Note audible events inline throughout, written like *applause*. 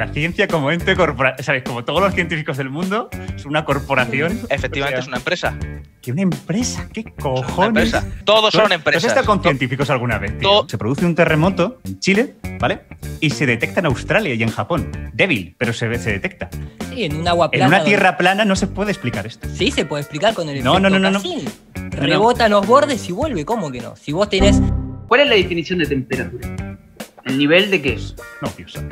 la ciencia como ente corporativo, ¿sabes? Como todos los científicos del mundo, es una corporación. Mm, efectivamente, es una empresa. ¿Qué una empresa? ¿Qué cojones? Todos son empresas. ¿Has estado con científicos alguna vez? Se produce un terremoto en Chile, ¿vale? Y se detecta en Australia y en Japón. Débil, pero se, se detecta. Sí, en un agua plana. En una tierra plana no se puede explicar esto. Sí, se puede explicar con el no, efecto no, no, no, Rebota los bordes y vuelve. ¿Cómo que no? Si vos tenés... ¿Cuál es la definición de temperatura? ¿El nivel de qué es? No, piensa.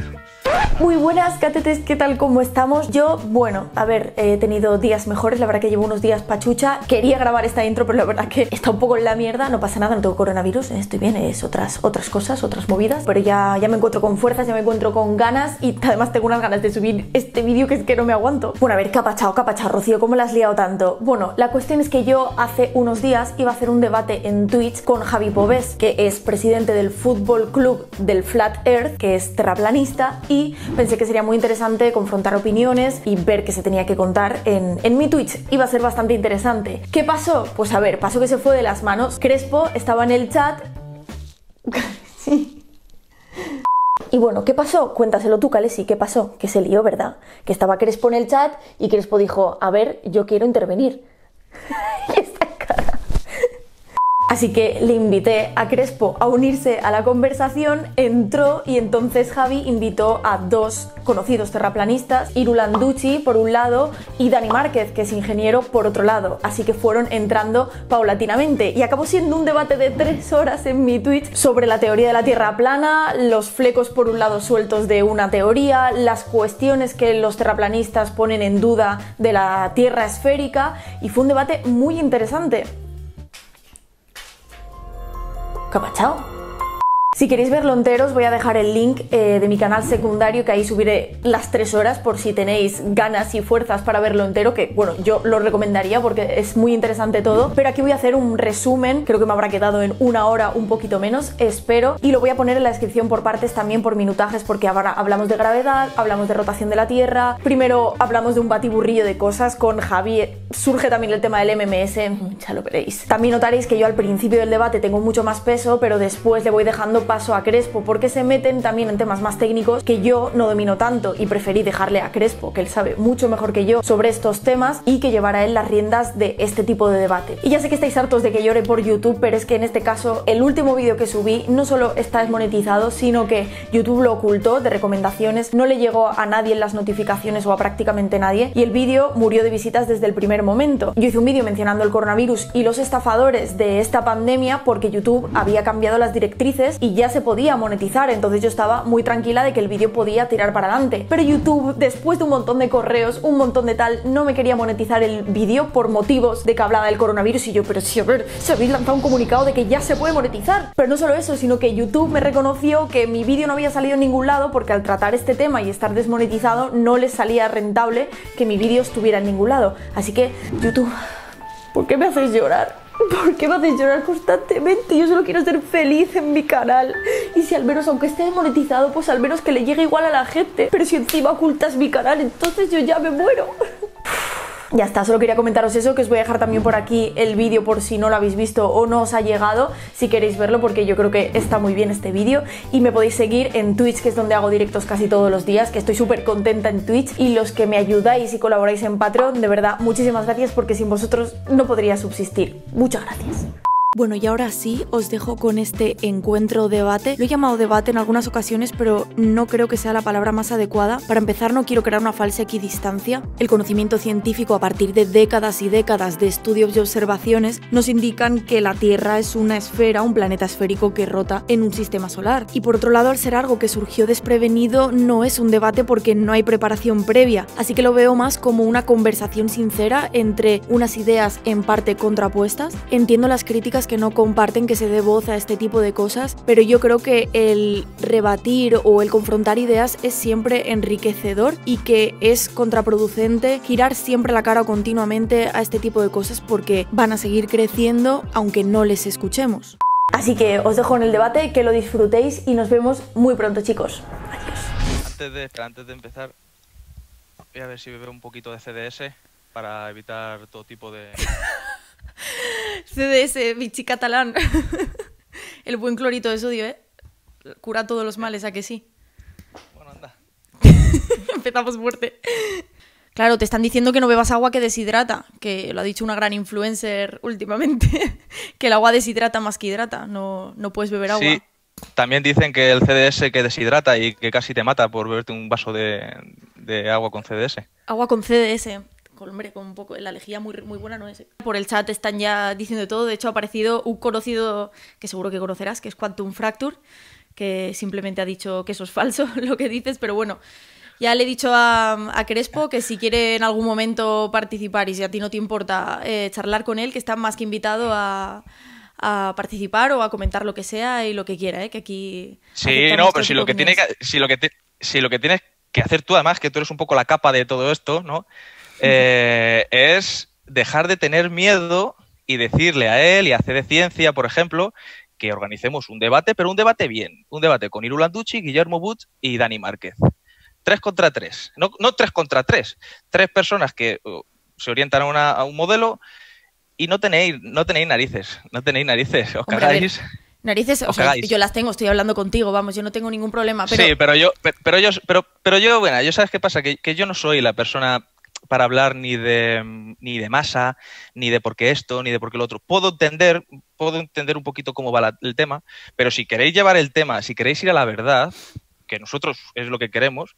Muy buenas, catetes, ¿qué tal? ¿Cómo estamos? Yo, bueno, a ver, he tenido días mejores, la verdad que llevo unos días pachucha. Quería grabar esta intro, pero la verdad que está un poco en la mierda, no pasa nada, no tengo coronavirus, eh, estoy bien, es otras, otras cosas, otras movidas. Pero ya, ya me encuentro con fuerzas, ya me encuentro con ganas y además tengo unas ganas de subir este vídeo que es que no me aguanto. Bueno, a ver, capachao, capachao, Rocío, ¿cómo la has liado tanto? Bueno, la cuestión es que yo hace unos días iba a hacer un debate en Twitch con Javi Pobés, que es presidente del Fútbol Club del Flat Earth, que es terraplanista, y pensé que sería muy interesante confrontar opiniones y ver qué se tenía que contar en, mi Twitch. Iba a ser bastante interesante. ¿Qué pasó? Pues a ver, pasó que se fue de las manos. Crespo estaba en el chat. *laughs* sí. Y bueno, ¿qué pasó? Cuéntaselo tú, Calesi, ¿qué pasó? Que se lió, ¿verdad? Que estaba Crespo en el chat y Crespo dijo, a ver, yo quiero intervenir. *laughs* Así que le invité a Crespo a unirse a la conversación, entró y entonces Javi invitó a dos conocidos terraplanistas, Irulanducci por un lado y Dani Márquez, que es ingeniero, por otro lado. Así que fueron entrando paulatinamente y acabó siendo un debate de tres horas en mi Twitch sobre la teoría de la Tierra plana, los flecos por un lado sueltos de una teoría, las cuestiones que los terraplanistas ponen en duda de la Tierra esférica y fue un debate muy interesante. Come and tell. Si queréis verlo entero, os voy a dejar el link eh, de mi canal secundario, que ahí subiré las tres horas por si tenéis ganas y fuerzas para verlo entero, que bueno, yo lo recomendaría porque es muy interesante todo. Pero aquí voy a hacer un resumen, creo que me habrá quedado en una hora, un poquito menos, espero. Y lo voy a poner en la descripción por partes también por minutajes, porque ahora hablamos de gravedad, hablamos de rotación de la Tierra. Primero hablamos de un batiburrillo de cosas con Javi. Surge también el tema del MMS, ya lo veréis. También notaréis que yo al principio del debate tengo mucho más peso, pero después le voy dejando paso a Crespo, porque se meten también en temas más técnicos que yo no domino tanto y preferí dejarle a Crespo, que él sabe mucho mejor que yo sobre estos temas y que llevará él las riendas de este tipo de debate. Y ya sé que estáis hartos de que llore por YouTube, pero es que en este caso el último vídeo que subí no solo está desmonetizado, sino que YouTube lo ocultó de recomendaciones, no le llegó a nadie en las notificaciones o a prácticamente nadie y el vídeo murió de visitas desde el primer momento. Yo hice un vídeo mencionando el coronavirus y los estafadores de esta pandemia porque YouTube había cambiado las directrices y ya se podía monetizar, entonces yo estaba muy tranquila de que el vídeo podía tirar para adelante. Pero YouTube, después de un montón de correos, un montón de tal, no me quería monetizar el vídeo por motivos de que hablaba del coronavirus y yo, pero si a ver, se habéis lanzado un comunicado de que ya se puede monetizar. Pero no solo eso, sino que YouTube me reconoció que mi vídeo no había salido en ningún lado porque al tratar este tema y estar desmonetizado no les salía rentable que mi vídeo estuviera en ningún lado. Así que, YouTube, ¿por qué me haces llorar? *laughs* ¿Por qué me haces llorar constantemente? Yo solo quiero ser feliz en mi canal. Y si al menos, aunque esté desmonetizado, pues al menos que le llegue igual a la gente. Pero si encima ocultas mi canal, entonces yo ya me muero. *laughs* Ya está, solo quería comentaros eso, que os voy a dejar también por aquí el vídeo por si no lo habéis visto o no os ha llegado, si queréis verlo porque yo creo que está muy bien este vídeo y me podéis seguir en Twitch, que es donde hago directos casi todos los días, que estoy súper contenta en Twitch y los que me ayudáis y colaboráis en Patreon, de verdad, muchísimas gracias porque sin vosotros no podría subsistir. Muchas gracias. Bueno, y ahora sí, os dejo con este encuentro debate. Lo he llamado debate en algunas ocasiones, pero no creo que sea la palabra más adecuada. Para empezar, no quiero crear una falsa equidistancia. El conocimiento científico a partir de décadas y décadas de estudios y observaciones nos indican que la Tierra es una esfera, un planeta esférico que rota en un sistema solar. Y por otro lado, al ser algo que surgió desprevenido, no es un debate porque no hay preparación previa. Así que lo veo más como una conversación sincera entre unas ideas en parte contrapuestas. Entiendo las críticas que no comparten que se dé voz a este tipo de cosas, pero yo creo que el rebatir o el confrontar ideas es siempre enriquecedor y que es contraproducente girar siempre la cara continuamente a este tipo de cosas porque van a seguir creciendo aunque no les escuchemos. Así que os dejo en el debate, que lo disfrutéis y nos vemos muy pronto chicos. Adiós. Antes de, antes de empezar, voy a ver si bebo un poquito de CDS para evitar todo tipo de... *laughs* CDS, *laughs* bichi catalán. *laughs* El buen clorito de sodio, ¿eh? Cura todos los males, ¿a que sí? Bueno, anda. *laughs* Empezamos fuerte. Claro, te están diciendo que no bebas agua que deshidrata, que lo ha dicho una gran influencer últimamente, que el agua deshidrata más que hidrata, no, puedes beber agua. Sí, también dicen que el CDS que deshidrata y que casi te mata por beberte un vaso de, de agua con CDS. Agua con CDS con un poco, la lejía muy, muy buena no es. Por el chat están ya diciendo todo, de hecho ha aparecido un conocido que seguro que conocerás, que es Quantum Fracture, que simplemente ha dicho que eso es falso *laughs* lo que dices, pero bueno, ya le he dicho a, Crespo que si quiere en algún momento participar y si a ti no te importa eh, charlar con él, que está más que invitado a participar o a comentar lo que sea y lo que quiera, ¿eh? que aquí... Sí, no, este pero si lo que, tiene si, lo que si lo que tienes que hacer tú, además, que tú eres un poco la capa de todo esto, ¿no? Eh, es dejar de tener miedo y decirle a él y a de Ciencia, por ejemplo, que organicemos un debate, pero un debate bien, un debate con Irulanducci, Guillermo Butt y Dani Márquez. Tres contra tres, no, tres contra tres, tres personas que uh, se orientan a, un modelo y no tenéis, no tenéis narices, no tenéis narices, os cagáis. Narices, yo las tengo, estoy hablando contigo, vamos, yo no tengo ningún problema. Sí, pero yo, pero, yo, pero, pero yo, bueno, yo sabes qué pasa, que, que, yo no soy la persona para hablar ni de, ni de masa, ni de por qué esto, ni de por qué lo otro. Puedo entender, puedo entender un poquito cómo va el tema, pero si queréis llevar el tema, si queréis ir a la verdad, que nosotros es lo que queremos,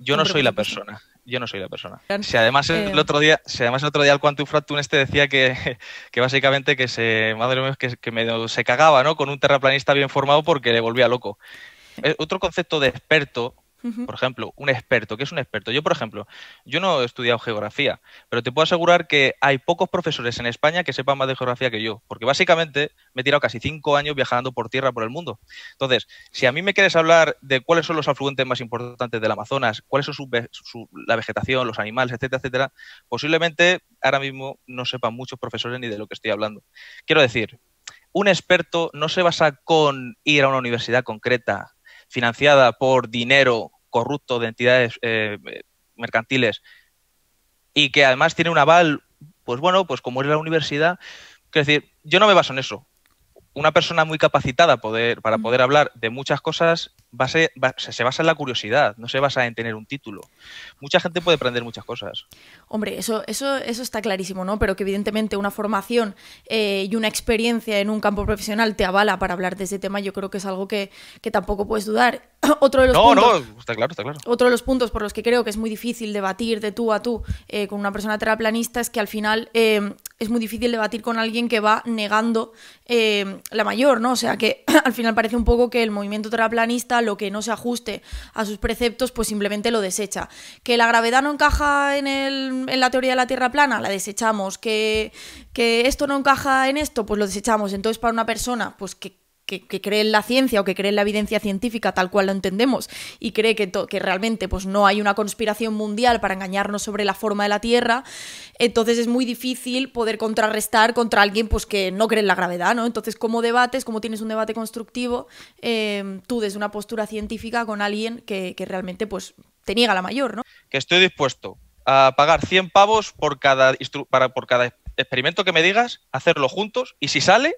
yo no soy la persona. Yo no soy la persona. Si además el eh, otro día, si además el otro día el Quantum Fractum este decía que, *laughs* básicamente que se, madre que, se cagaba, ¿no? Con un terraplanista bien formado porque le volvía loco. Eh, otro concepto de experto por ejemplo, un experto. ¿Qué es un experto? Yo, por ejemplo, yo no he estudiado geografía, pero te puedo asegurar que hay pocos profesores en España que sepan más de geografía que yo, porque básicamente me he tirado casi cinco años viajando por tierra por el mundo. Entonces, si a mí me quieres hablar de cuáles son los afluentes más importantes del Amazonas, cuáles son la vegetación, los animales, etcétera, etcétera, posiblemente ahora mismo no sepan muchos profesores ni de lo que estoy hablando. Quiero decir, un experto no se basa con ir a una universidad concreta, financiada por dinero corrupto de entidades eh, mercantiles y que además tiene un aval, pues bueno, pues como es la universidad, quiero decir, yo no me baso en eso. Una persona muy capacitada poder, para mm. poder hablar de muchas cosas se basa en la curiosidad, no se basa en tener un título. Mucha gente puede aprender muchas cosas. Hombre, eso, eso, eso está clarísimo, ¿no? Pero que evidentemente una formación eh, y una experiencia en un campo profesional te avala para hablar de ese tema, yo creo que es algo que, que tampoco puedes dudar. *coughs* otro de los puntos, está claro, está claro. Otro de los puntos por los que creo que es muy difícil debatir de tú a tú eh, con una persona terraplanista es que al final eh, es muy difícil debatir con alguien que va negando eh, la mayor, ¿no? O sea que *coughs* al final parece un poco que el movimiento terraplanista, lo que no se ajuste a sus preceptos, pues simplemente lo desecha. Que la gravedad no encaja en, en la teoría de la Tierra plana, la desechamos. Que, que esto no encaja en esto, pues lo desechamos. Entonces, para una persona, pues que que, cree en la ciencia o que cree en la evidencia científica tal cual lo entendemos y cree que, que realmente pues, no hay una conspiración mundial para engañarnos sobre la forma de la Tierra, entonces es muy difícil poder contrarrestar contra alguien pues, que no cree en la gravedad, ¿no? Entonces, ¿cómo debates, cómo tienes un debate constructivo em, tú desde una postura científica con alguien que, que realmente pues, te niega la mayor, ¿no? Que estoy dispuesto a pagar 100 pavos por cada, para, por cada experimento que me digas, hacerlo juntos y si sale,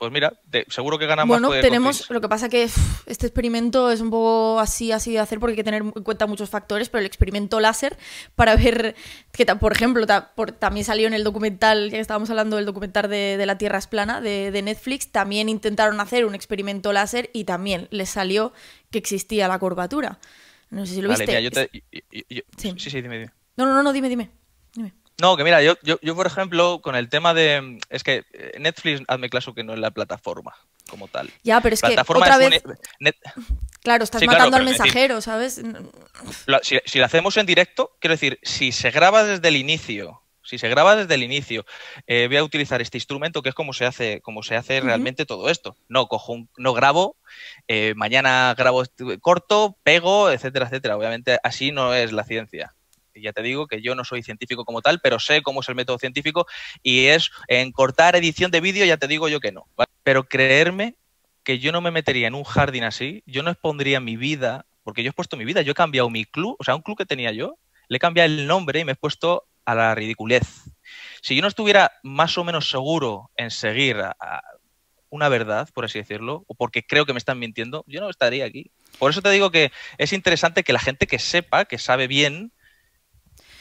pues mira, seguro que ganamos. Bueno, tenemos, lo que pasa es que este experimento es un poco así, así de hacer porque hay que tener en cuenta muchos factores, pero el experimento láser para ver, que por ejemplo, también salió en el documental, ya que estábamos hablando del documental de, La Tierra es plana de, Netflix, también intentaron hacer un experimento láser y también les salió que existía la curvatura. No sé si lo vale, viste. yo te, sí. sí, dime, dime. no, no, no, dime, dime. No, que mira, yo, yo, yo, por ejemplo, con el tema de. Es que eh, Netflix, hazme caso que no es la plataforma como tal. Ya, pero es que. Otra vez... E- claro, estás matando al mensajero, ¿sabes? Si, lo hacemos en directo, quiero decir, si se graba desde el inicio. Si se graba desde el inicio, eh, voy a utilizar este instrumento que es como se hace, como se hace realmente todo esto. No cojo, no grabo, eh, mañana grabo este corto, pego, etcétera, etcétera. Obviamente así no es la ciencia. Y ya te digo que yo no soy científico como tal, pero sé cómo es el método científico y es en cortar edición de vídeo, ya te digo yo que no. Pero creerme que yo no me metería en un jardín así, yo no expondría mi vida, porque yo he expuesto mi vida, yo he cambiado mi club, o sea, un club que tenía yo, le he cambiado el nombre y me he puesto a la ridiculez. Si yo no estuviera más o menos seguro en seguir una verdad, por así decirlo, o porque creo que me están mintiendo, yo no estaría aquí. Por eso te digo que es interesante que la gente que sepa, que sabe bien,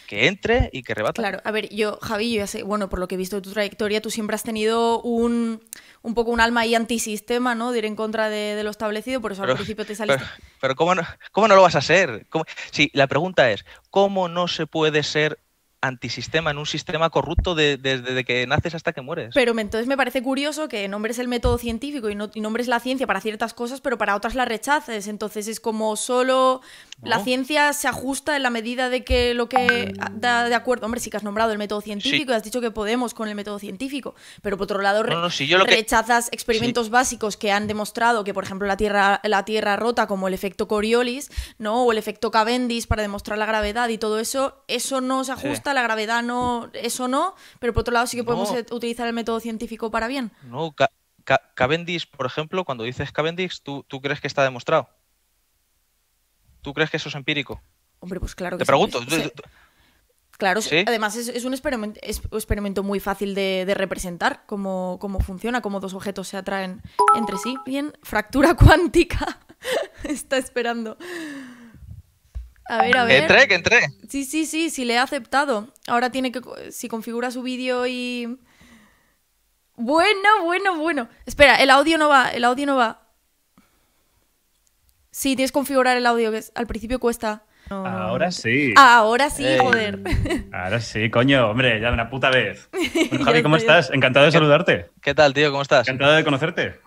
que entre y que rebata. Claro, a ver, yo, Javi, bueno, por lo que he visto de tu trayectoria, tú siempre has tenido un, un poco un alma ahí antisistema, ¿no? De ir en contra de, lo establecido, por eso al principio te saliste. Pero, ¿cómo, no, ¿cómo no lo vas a hacer? Sí, la pregunta es, ¿cómo no se puede ser antisistema, en un sistema corrupto desde que naces hasta que mueres. Pero entonces me parece curioso que nombres el método científico y, no, nombres la ciencia para ciertas cosas, pero para otras la rechaces. Entonces es como solo la ciencia se ajusta en la medida de que lo que da de acuerdo. Hombre, sí que has nombrado el método científico y has dicho que podemos con el método científico, pero por otro lado rechazas experimentos básicos que han demostrado que, por ejemplo, la Tierra, la tierra rota, como el efecto Coriolis, ¿no? O el efecto Cavendish para demostrar la gravedad y todo eso, eso no se ajusta la gravedad no, eso no, pero por otro lado sí que podemos e, utilizar el método científico para bien. No, Cavendish, por ejemplo, cuando dices Cavendish, ¿tú, ¿tú, crees que está demostrado? ¿Tú crees que eso es empírico? Hombre, pues claro que Te pregunto. Claro, además es, un experimento, un experimento muy fácil de, representar cómo, cómo, funciona, cómo dos objetos se atraen entre sí. Bien, fractura *laughs* cuántica *laughs* está esperando. A ver, a ver. Entré, que entré. Sí, sí, sí, sí, le he aceptado. Ahora tiene que. Si configura su vídeo y. Bueno, bueno, bueno. Espera, el audio no va, el audio no va. Sí, tienes que configurar el audio, que al principio cuesta. Ahora sí. Ahora sí, joder. Ahora sí, coño, hombre, ya de una puta vez. *laughs* Javi, ¿cómo estás? Encantado de saludarte. ¿Qué tal, tío? ¿Cómo estás? Encantado de conocerte.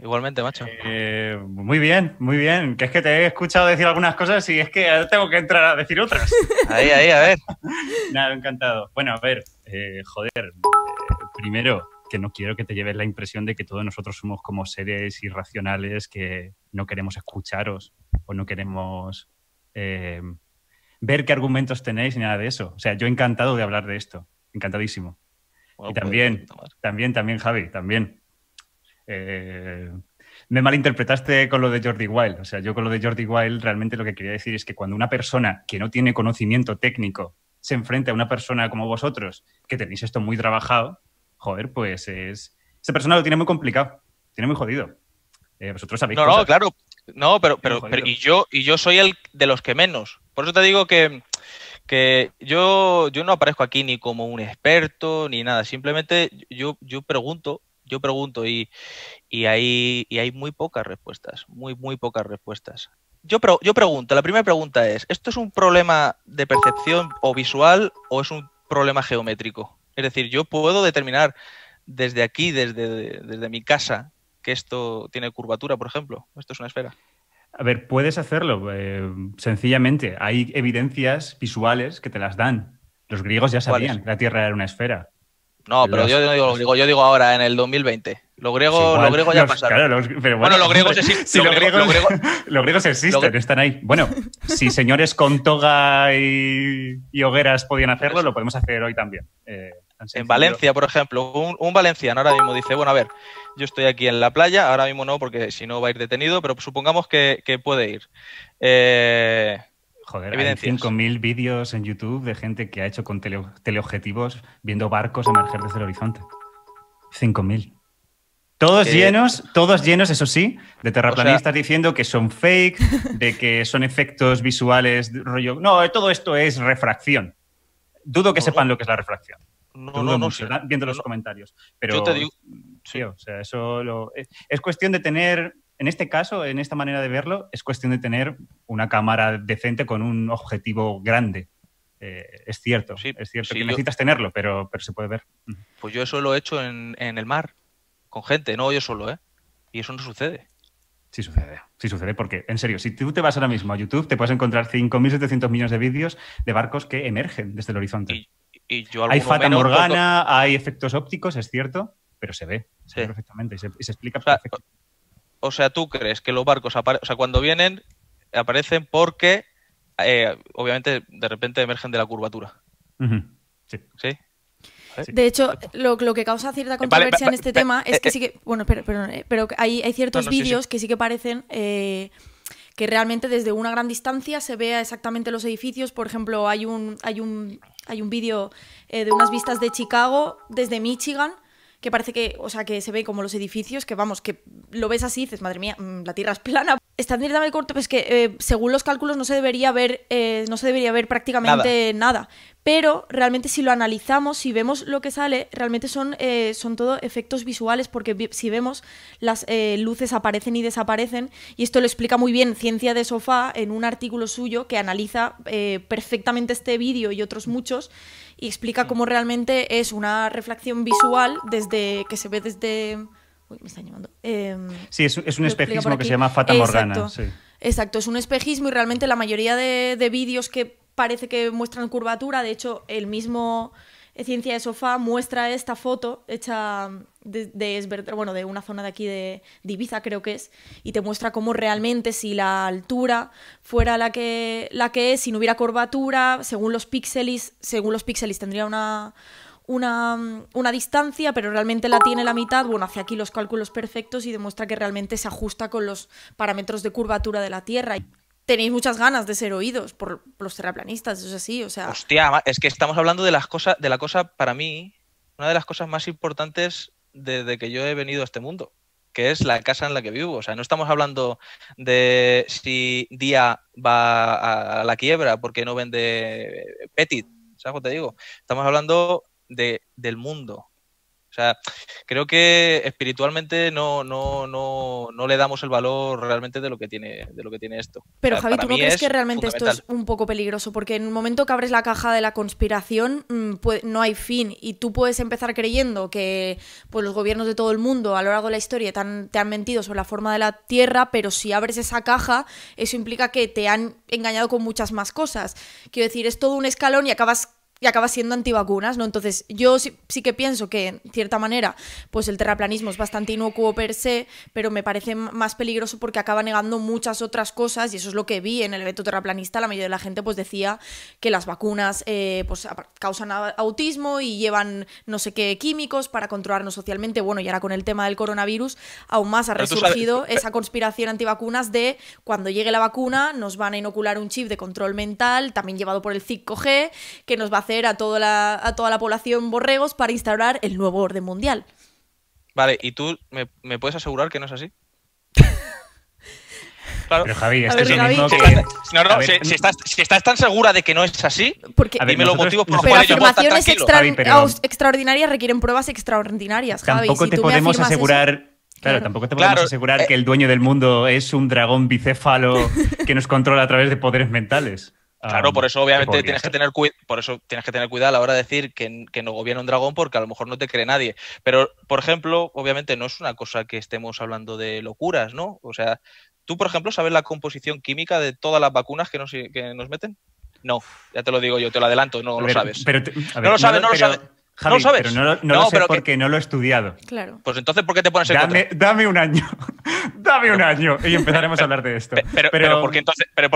Igualmente, macho. Eh, muy bien, muy bien. Que es que te he escuchado decir algunas cosas y es que ahora tengo que entrar a decir otras. *laughs* ahí, ahí, a ver. *laughs* Nada, encantado. Bueno, a ver, eh, joder, eh, primero, que no quiero que te lleves la impresión de que todos nosotros somos como seres irracionales que no queremos escucharos o no queremos ver qué argumentos tenéis ni nada de eso. O sea, yo encantado de hablar de esto, encantadísimo. y pues, también, también, también, Javi, también. Eh, me malinterpretaste con lo de Jordi Wild. O sea, yo con lo de Jordi Wild realmente lo que quería decir es que cuando una persona que no tiene conocimiento técnico se enfrenta a una persona como vosotros, que tenéis esto muy trabajado, joder, pues es. Esa persona lo tiene muy complicado, tiene muy jodido. Eh, vosotros sabéis. No, no, claro. No, pero, pero, pero, y yo, y yo soy el de los que menos. Por eso te digo que, que yo, yo no aparezco aquí ni como un experto ni nada. Simplemente yo, yo pregunto yo pregunto y, hay, y hay muy pocas respuestas, muy, muy pocas respuestas. Yo, yo pregunto, la primera pregunta es, ¿esto es un problema de percepción o visual o es un problema geométrico? Es decir, yo puedo determinar desde aquí, desde, desde mi casa, que esto tiene curvatura, por ejemplo. Esto es una esfera. A ver, puedes hacerlo, eh, sencillamente. Hay evidencias visuales que te las dan. Los griegos ya sabían que la Tierra era una esfera. No, pero yo, digo yo digo ahora, en el 2020. Lo griego ya pasaron. bueno, los griegos existen. los, griegos, existen, están ahí. Bueno, si señores con toga y, hogueras podían hacerlo, lo podemos hacer hoy también. Eh, en Valencia, por ejemplo, un, valenciano ahora mismo dice, bueno, a ver, yo estoy aquí en la playa, ahora mismo no, porque si no va a ir detenido, pero supongamos que, que puede ir. Eh, Joder, hay 5.000 vídeos en YouTube de gente que ha hecho con teleobjetivos viendo barcos emerger desde el horizonte. 5.000. Todos eh, llenos, todos llenos, eso sí, de terraplanistas diciendo que son fake, de que son efectos visuales, rollo. No, todo esto es refracción. Dudo que sepan lo que es la refracción. No, no, no Viendo los comentarios. Pero, yo te digo. Sí. o sea, eso lo, eh, es cuestión de tener en este caso, en esta manera de verlo, es cuestión de tener una cámara decente con un objetivo grande. Eh, es cierto, es cierto que necesitas tenerlo, pero, se puede ver. Pues yo eso lo he hecho en, el mar, con gente, no yo solo, ¿eh? Y eso no sucede. Sí sucede, sí sucede, porque en serio, si tú te vas ahora mismo a YouTube, te puedes encontrar 5.700 millones de vídeos de barcos que emergen desde el horizonte. hay fata morgana, hay efectos ópticos, es cierto, pero se ve, ve perfectamente y se, explica perfectamente o sea, tú crees que los barcos, o sea, cuando vienen, aparecen porque, eh, obviamente, de repente emergen de la curvatura. Sí. ¿Sí? De hecho, lo, que causa cierta eh, controversia en este tema eh, es que sí que. Bueno, pero, pero hay, ciertos vídeos que sí que parecen. que realmente desde una gran distancia se vea exactamente los edificios. Por ejemplo, hay un, hay un, hay un vídeo de unas vistas de Chicago desde Michigan que parece que, o sea, que se ve como los edificios, que vamos, que lo ves así dices, madre mía, mm, la Tierra es plana. Está directamente corto, pues que eh, según los cálculos no se debería ver, eh, no se debería ver prácticamente nada. Pero realmente si lo analizamos, si vemos lo que sale, realmente son, eh, son todo efectos visuales, porque si vemos, las luces aparecen y desaparecen, y esto lo explica muy bien Ciencia de Sofá en un artículo suyo que analiza perfectamente este vídeo y otros muchos y explica mm. cómo realmente es una reflexión visual desde que se ve desde... Uy, me están llamando. Em, sí, es, un espejismo que se llama Fata Morgana. Exacto. es un espejismo y realmente la mayoría de, de vídeos que parece que muestran curvatura, de hecho, el mismo Ciencia de Sofá muestra esta foto hecha de, bueno, de una zona de aquí de, Ibiza creo que es, y te muestra cómo realmente si la altura fuera la que, la que es, si no hubiera curvatura, según los píxeles, según los píxeles tendría una, una, distancia, pero realmente la tiene la mitad. Bueno, hace aquí los cálculos perfectos y demuestra que realmente se ajusta con los parámetros de curvatura de la Tierra. Tenéis muchas ganas de ser oídos por los terraplanistas, eso es así, o sea... Hostia, es que estamos hablando de las cosas, de la cosa, para mí, una de las cosas más importantes desde que yo he venido a este mundo, que es la casa en la que vivo. O sea, no estamos hablando de si Día va a la quiebra porque no vende Petit, ¿sabes lo que te digo? Estamos hablando de, del mundo, o sea, creo que espiritualmente no, no, le damos el valor realmente de lo que tiene, de lo que tiene esto. Pero Javi, ¿tú no crees que realmente esto es un poco peligroso? Porque en un momento que abres la caja de la conspiración mm, no hay fin y tú puedes empezar creyendo que pues, los gobiernos de todo el mundo a lo largo de la historia te han mentido sobre la forma de la Tierra, pero si abres esa caja, eso implica que te han engañado con muchas más cosas. Quiero decir, es todo un escalón y acabas y acaba siendo antivacunas, ¿no? Entonces, yo sí, que pienso que, en cierta manera, pues el terraplanismo es bastante inocuo per se, pero me parece más peligroso porque acaba negando muchas otras cosas, y eso es lo que vi en el evento terraplanista, la mayoría de la gente pues decía que las vacunas eh, pues causan autismo y llevan no sé qué químicos para controlarnos socialmente, bueno, y ahora con el tema del coronavirus aún más ha resurgido eh, esa conspiración antivacunas de cuando llegue la vacuna nos van a inocular un chip de control mental, también llevado por el 5G, que nos va a a toda la, a toda la población borregos para instaurar el nuevo orden mundial. Vale, ¿y tú me, puedes asegurar que no es así? *laughs* Claro. Pero Javi, si, estás, tan segura de que no es así, Porque... dime los motivos por los afirmaciones extraordinarias requieren pruebas extraordinarias, Tampoco te podemos asegurar... tampoco te podemos asegurar que el dueño del mundo es un dragón bicéfalo *laughs* que nos controla a través de poderes mentales. Claro, por eso obviamente tienes que, tener por eso tienes que tener cuidado a la hora de decir que, no gobierna un dragón porque a lo mejor no te cree nadie. Pero, por ejemplo, obviamente no es una cosa que estemos hablando de locuras, ¿no? O sea, tú, por ejemplo, ¿sabes la composición química de todas las vacunas que nos, meten? No, ya te lo digo yo, te lo adelanto, no lo sabes. no lo sabes, no, lo sabes no lo sabes. Pero no, lo sé porque no lo he estudiado. Claro. Pues entonces, ¿por qué te pones en dame, Dame un año. *laughs* dame un año y empezaremos a hablar de esto. Pero, pero, ¿por qué entonces, pero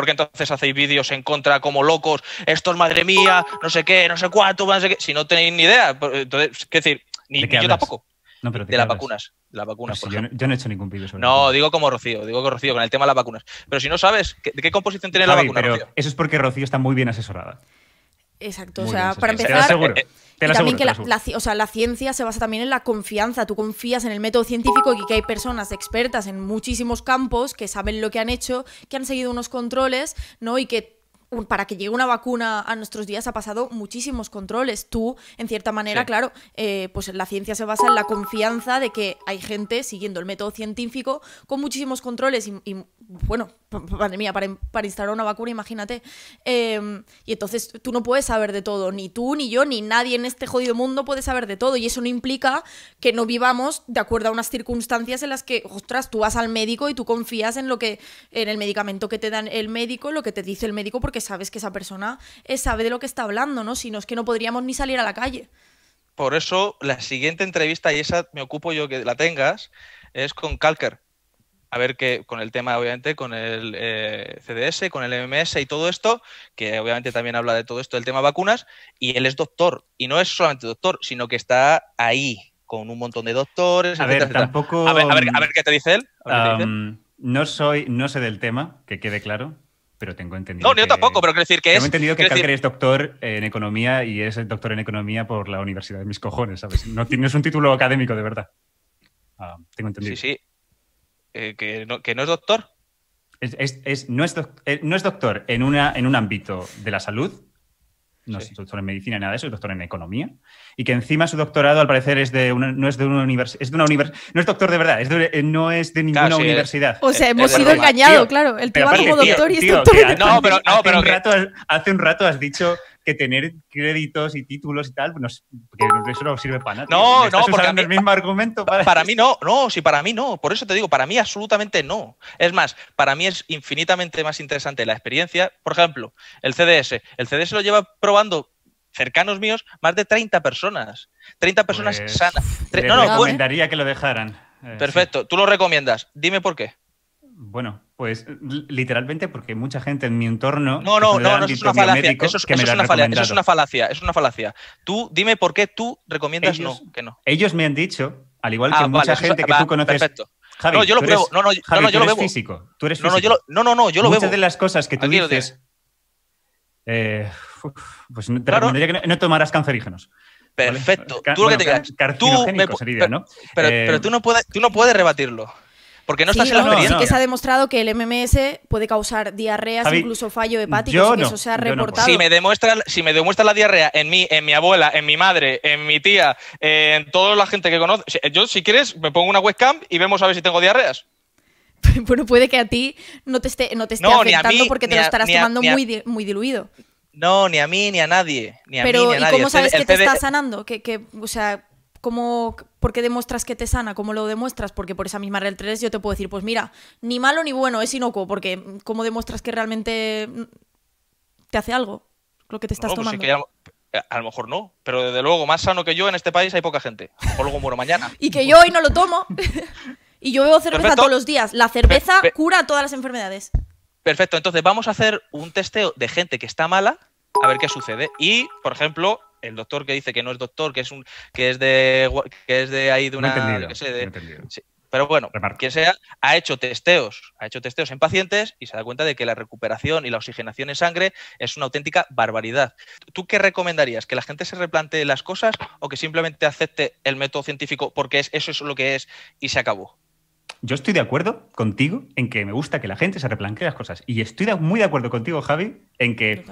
hacéis vídeos en contra como locos? Esto es madre mía, no sé qué, no sé cuánto, no Si no tenéis ni idea. Pues, entonces, ¿qué decir? Ni, yo tampoco. de, las vacunas, de las pues por yo, no, he hecho ningún vídeo sobre No, digo como Rocío, digo que Rocío, con el tema de las vacunas. Pero si no sabes, ¿de qué composición tiene la vacuna? Eso es porque Rocío está muy bien asesorada. Exacto, o sea, para empezar... Eh, te también que la, o sea, la, ciencia se basa también en la confianza. Tú confías en el método científico y que hay personas expertas en muchísimos campos que saben lo que han hecho, que han seguido unos controles, ¿no? Y que para que llegue una vacuna a nuestros días ha pasado muchísimos controles. Tú, en cierta manera, claro, eh, pues la ciencia se basa en la confianza de que hay gente siguiendo el método científico con muchísimos controles y, bueno, pandemia, *laughs* para, para instalar una vacuna, imagínate. Em, y entonces tú no puedes saber de todo, ni tú, ni yo, ni nadie en este jodido mundo puede saber de todo. Y eso no implica que no vivamos de acuerdo a unas circunstancias en las que, ostras, tú vas al médico y tú confías en lo que, en el medicamento que te dan el médico, lo que te dice el médico, porque sabes que esa persona eh, sabe de lo que está hablando, ¿no? Si no es que no podríamos ni salir a la calle. Por eso la siguiente entrevista, y esa me ocupo yo que la tengas, es con Calker. A ver que con el tema, obviamente, con el eh, CDS, con el MMS y todo esto, que obviamente también habla de todo esto del tema vacunas, y él es doctor, y no es solamente doctor, sino que está ahí con un montón de doctores. A ver, tampoco. A ver, qué te dice él. te um, dice No soy, no sé del tema, que quede claro pero tengo entendido. No, que, tampoco, pero quiero decir que es. entendido que es doctor en economía y es doctor en economía por la Universidad de mis cojones, ¿sabes? No, es un título académico de verdad. Ah, tengo entendido. Sí, sí. Eh, que, no, es doctor. Es, no, es eh, no es doctor en, una, en un ámbito de la salud, no es doctor en medicina, ni nada de eso, es doctor en economía y que encima su doctorado al parecer es de no es de una universidad, es de una no es doctor de verdad, eh, no es de ninguna universidad. O sea, hemos sido engañados, claro. El tío va como doctor y es doctor. no, pero, hace, un rato, has dicho que tener créditos y títulos y tal, pues no, que eso no sirve para nada. No, no, porque el mismo argumento para, para mí no, no, sí, para mí no, por eso te digo, para mí absolutamente no. Es más, para mí es infinitamente más interesante la experiencia, por ejemplo, el CDS. El CDS lo lleva probando cercanos míos, más de 30 personas. 30 personas pues, sanas. Tre no, no, pues recomendaría que lo dejaran. Eh, perfecto, tú lo recomiendas. Dime por qué. Bueno, pues literalmente porque mucha gente en mi entorno. No, no, no, no eso es una falacia. Eso es, eso, es una falacia eso es, una falacia es una falacia, Tú dime por qué tú recomiendas no, que no. Ellos me han dicho, al igual que ah, mucha gente que tú conoces. Perfecto. no, yo lo pruebo. No, no, Javi, no, yo lo veo Físico. Tú eres físico. No, no, yo lo, no, no, yo lo Muchas de las cosas que tú dices. Eh, pues te que no, tomaras cancerígenos. Perfecto. Tú lo que te pero, Pero, tú, no puedes, tú no puedes rebatirlo. Porque no estás en la no, que se ha demostrado que el MMS puede causar diarreas, incluso fallo hepático, eso se ha reportado. si, me demuestra, si me demuestra la diarrea en mí, en mi abuela, en mi madre, en mi tía, en toda la gente que conoce. Yo, si quieres, me pongo una webcam y vemos a ver si tengo diarreas. *laughs* bueno, puede que a ti no te esté, no te esté afectando porque te lo estarás tomando muy, muy diluido. No, ni a mí, ni a nadie. Ni a Pero, ¿y cómo sabes que te está sanando? o sea, ¿cómo, ¿por qué demuestras que te sana? ¿Cómo lo demuestras? Porque por esa misma real 3 yo te puedo decir, pues mira, ni malo ni bueno, es inocuo, porque mm, ¿cómo demuestras que realmente mm, te hace algo lo que te estás pues tomando? Eh, a lo mejor no, pero desde luego, más sano que yo en este país hay poca gente. O luego muero mañana. *laughs* y que yo hoy no lo tomo. *laughs* y yo bebo cerveza todos los días. La cerveza cura todas las enfermedades. Perfecto, entonces vamos a hacer un testeo de gente que está mala, a ver qué sucede. Y, por ejemplo, el doctor que dice que no es doctor, que es un que es de que es de ahí de una entendido, pero bueno, que sea, ha hecho testeos, ha hecho testeos en pacientes y se da cuenta de que la recuperación y la oxigenación en sangre es una auténtica barbaridad. ¿Tú qué recomendarías? ¿Que la gente se replante las cosas o que simplemente acepte el método científico porque es, eso es lo que es y se acabó? yo estoy de acuerdo contigo en que me gusta que la gente se replanquee las cosas. Y estoy muy de acuerdo contigo, Javi, en que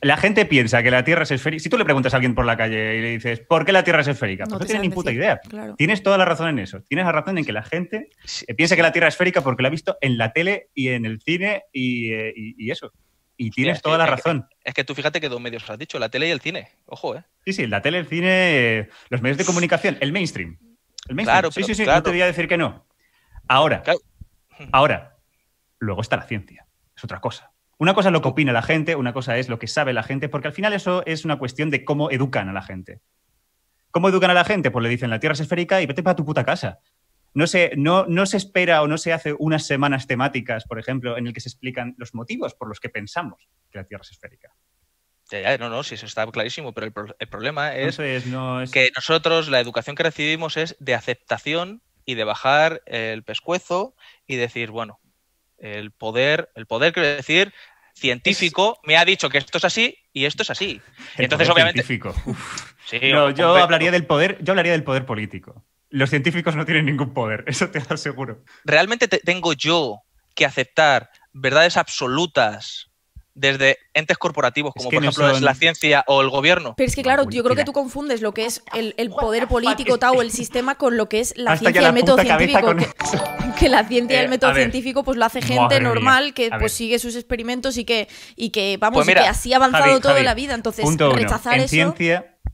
la gente piensa que la Tierra es esférica. Si tú le preguntas a alguien por la calle y le dices, ¿por qué la Tierra es esférica? no, pues tienen tiene ni puta idea. Tienes toda la razón en eso. Tienes la razón en que la gente piensa que la Tierra es esférica porque la ha visto en la tele y en el cine y, eh, eso. Y tienes toda la razón. Es que, tú fíjate que dos medios has dicho, la tele y el cine. Ojo, ¿eh? Sí, sí, la tele, el cine, eh, los medios de comunicación, el mainstream. sí, sí, sí, no te voy a decir que no. Ahora, ahora, luego está la ciencia, es otra cosa. Una cosa es lo que opina la gente, una cosa es lo que sabe la gente, porque al final eso es una cuestión de cómo educan a la gente. ¿Cómo educan a la gente? Pues le dicen, la Tierra es esférica y vete para tu puta casa. No se, no, se espera o no se hace unas semanas temáticas, por ejemplo, en el que se explican los motivos por los que pensamos que la Tierra es esférica. Ya, no, no, sí, eso está clarísimo, pero el, problema es, que nosotros la educación que recibimos es de aceptación y de bajar el pescuezo y decir, bueno, el poder, el poder quiere decir científico me ha dicho que esto es así y esto es así. Entonces, obviamente. Científico. yo hablaría del poder, yo hablaría del poder político. Los científicos no tienen ningún poder, eso te lo aseguro. ¿Realmente tengo yo que aceptar verdades absolutas desde entes corporativos, como por ejemplo la ciencia o el gobierno. Pero es que claro, yo creo que tú confundes lo que es el, poder político, o el sistema, con lo que es la ciencia y el método científico. *laughs* Que, la ciencia y el eh, método científico pues lo hace gente normal que pues sigue sus experimentos y que, y que vamos, pues que así ha avanzado toda la vida. Entonces, rechazar eso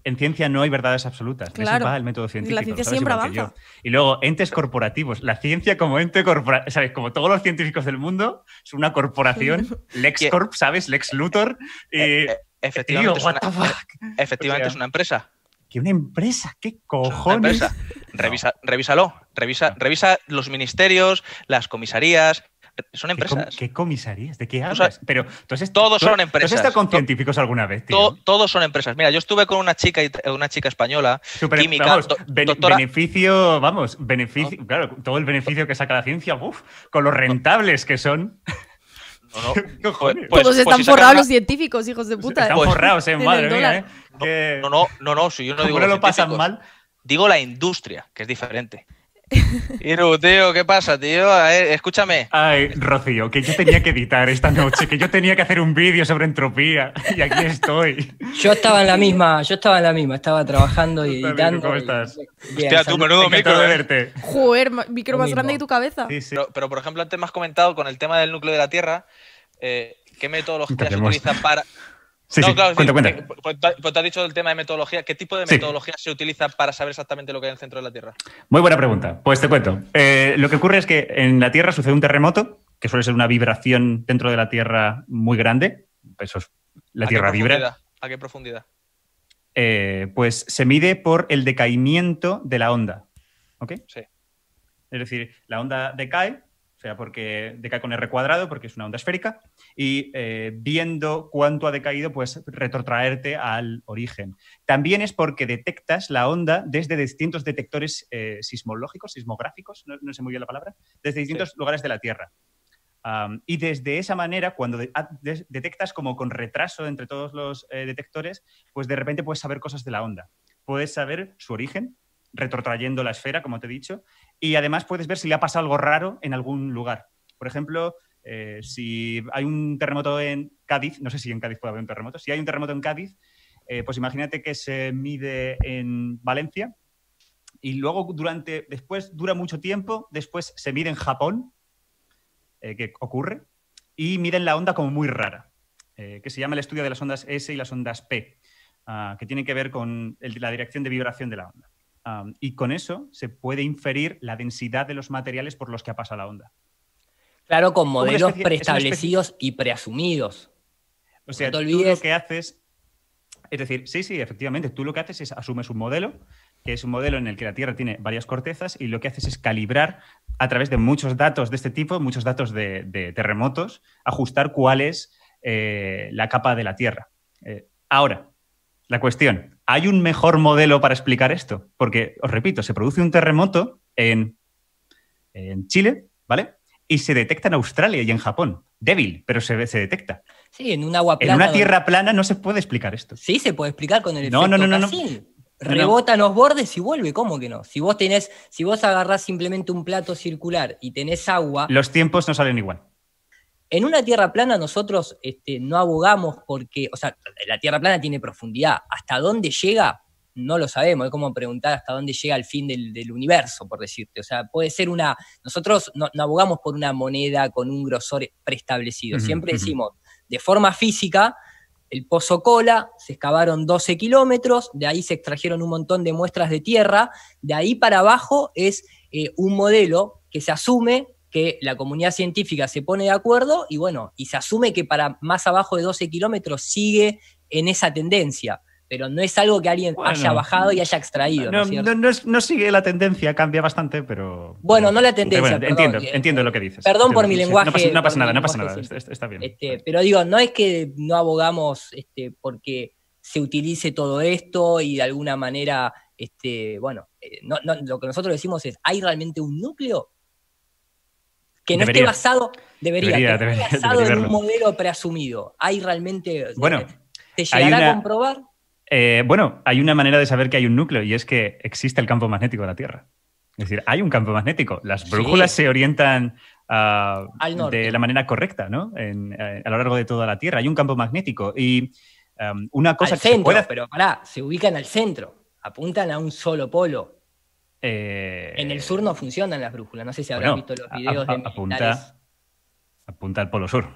en ciencia no hay verdades absolutas. Claro. el método científico. La ciencia siempre avanza. Y luego, entes corporativos. La ciencia como ente corporativo. ¿Sabes? Como todos los científicos del mundo, es una corporación. *laughs* Lex e ¿sabes? Lex Luthor. E-, eh, e-, efectivamente, es, una, empresa. ¿Qué una empresa? ¿Qué cojones? Revisa, Revísalo. Revisa, revisa los ministerios, las comisarías, son empresas. ¿Qué, comisarías? ¿De qué hablas? pero entonces todos son empresas. ¿Tú has estado con científicos alguna vez? todos son empresas. Mira, yo estuve con una chica una chica española, química, beneficio, vamos, beneficio, claro, todo el beneficio que saca la ciencia, uff, con lo rentables que son. No, no. Todos *laughs* pues, pues pues están forrados los científicos, hijos de puta. Están ¿eh? forrados, *laughs* eh, madre mía. ¿eh? No, no, no, no, si yo no digo. lo pasan mal? Digo la industria, que es diferente. Iru, tío, ¿qué pasa, tío? ver, escúchame. Ay, Rocío, que yo tenía que editar esta noche, que yo tenía que hacer un vídeo sobre entropía y aquí estoy. Yo estaba en la misma, yo estaba en la misma, estaba trabajando y editando. ¿Cómo estás? Y... tú, eh. verte. Joder, micro más grande que tu cabeza. Pero, por ejemplo, antes me has comentado con el tema del núcleo de la Tierra, eh, ¿qué se utiliza para, Sí, no, Claro, Pues, te has dicho del tema de metodología. ¿Qué tipo de metodología se utiliza para saber exactamente lo que hay en el centro de la Tierra? Muy buena pregunta. Pues te cuento. Eh, lo que ocurre es que en la Tierra sucede un terremoto, que suele ser una vibración dentro de la Tierra muy grande. Eso es, la Tierra vibra. ¿A qué profundidad? Eh, pues se mide por el decaimiento de la onda. ¿Ok? Sí. Es decir, la onda decae sea, porque decae con r cuadrado, porque es una onda esférica, y eh, viendo cuánto ha decaído, pues retrotraerte al origen. También es porque detectas la onda desde distintos detectores eh, sismológicos, sismográficos, no, sé muy bien la palabra, desde distintos lugares de la Tierra. y desde esa manera, cuando detectas como con retraso entre todos los eh, detectores, pues de repente puedes saber cosas de la onda. Puedes saber su origen, retrotrayendo la esfera, como te he dicho, y además puedes ver si le ha pasado algo raro en algún lugar. Por ejemplo, eh, si hay un terremoto en Cádiz, no sé si en Cádiz puede haber un terremoto, si hay un terremoto en Cádiz, eh, pues imagínate que se mide en Valencia y luego durante, después dura mucho tiempo, después se mide en Japón, eh, que ocurre, y miden la onda como muy rara, que se llama el estudio de las ondas S y las ondas P, ah, que tienen que ver con la dirección de vibración de la onda y con eso se puede inferir la densidad de los materiales por los que ha pasado la onda. Claro, con modelos preestablecidos y preasumidos. O sea, tú lo que haces. Es decir, sí, sí, efectivamente, tú lo que haces es asumes un modelo, que es un modelo en el que la Tierra tiene varias cortezas, y lo que haces es calibrar a través de muchos datos de este tipo, muchos datos de, terremotos, ajustar cuál es eh, la capa de la Tierra. Eh, ahora, la cuestión, ¿hay un mejor modelo para explicar esto? Porque, os repito, se produce un terremoto en, en Chile, ¿vale? Y se detecta en Australia y en Japón. Débil, pero se, se detecta. Sí, en un agua plana. En una tierra plana no se puede explicar esto. Sí, se puede explicar con el no, efecto no, no, Rebota en los bordes y vuelve, ¿cómo que no? Si vos tenés, si vos agarrás simplemente un plato circular y tenés agua. Los tiempos no salen igual. En una tierra plana nosotros este, no abogamos porque, o sea, la tierra plana tiene profundidad. ¿Hasta dónde llega? No lo sabemos. Es como preguntar hasta dónde llega el fin del, universo, por decirte. O sea, puede ser una... Nosotros no, abogamos por una moneda con un grosor preestablecido. Siempre decimos, de forma física, el Pozo Cola, se excavaron 12 kilómetros, de ahí se extrajeron un montón de muestras de tierra, de ahí para abajo es eh, un modelo que se asume que la comunidad científica se pone de acuerdo y bueno, y se asume que para más abajo de 12 kilómetros sigue en esa tendencia pero no es algo que alguien haya bajado y haya extraído. No, sigue la tendencia, cambia bastante, pero... Bueno, no la tendencia. entiendo, eh, entiendo lo que dices. Perdón por mi lenguaje. no pasa, nada, no pasa nada, está bien. Este, pero digo, no es que no abogamos este, porque se utilice todo esto y de alguna manera, este, bueno, eh, lo que nosotros decimos es, ¿hay realmente un núcleo? que no esté basado, debería, *laughs* basado en un modelo preasumido. Hay realmente. Eh, bueno, ¿te llegará a comprobar? Eh, bueno, hay una manera de saber que hay un núcleo y es que existe el campo magnético de la Tierra. Es decir, hay un campo magnético. Las brújulas se orientan ah, de la manera correcta, ¿no? Eh, a lo largo de toda la Tierra. Hay un campo magnético. Y em, una cosa al que centro, se pero pará, se ubican al centro, apuntan a un solo polo. Eh, en el sur no funcionan las brújulas. No sé si habrán visto los videos de Apunta, al polo sur.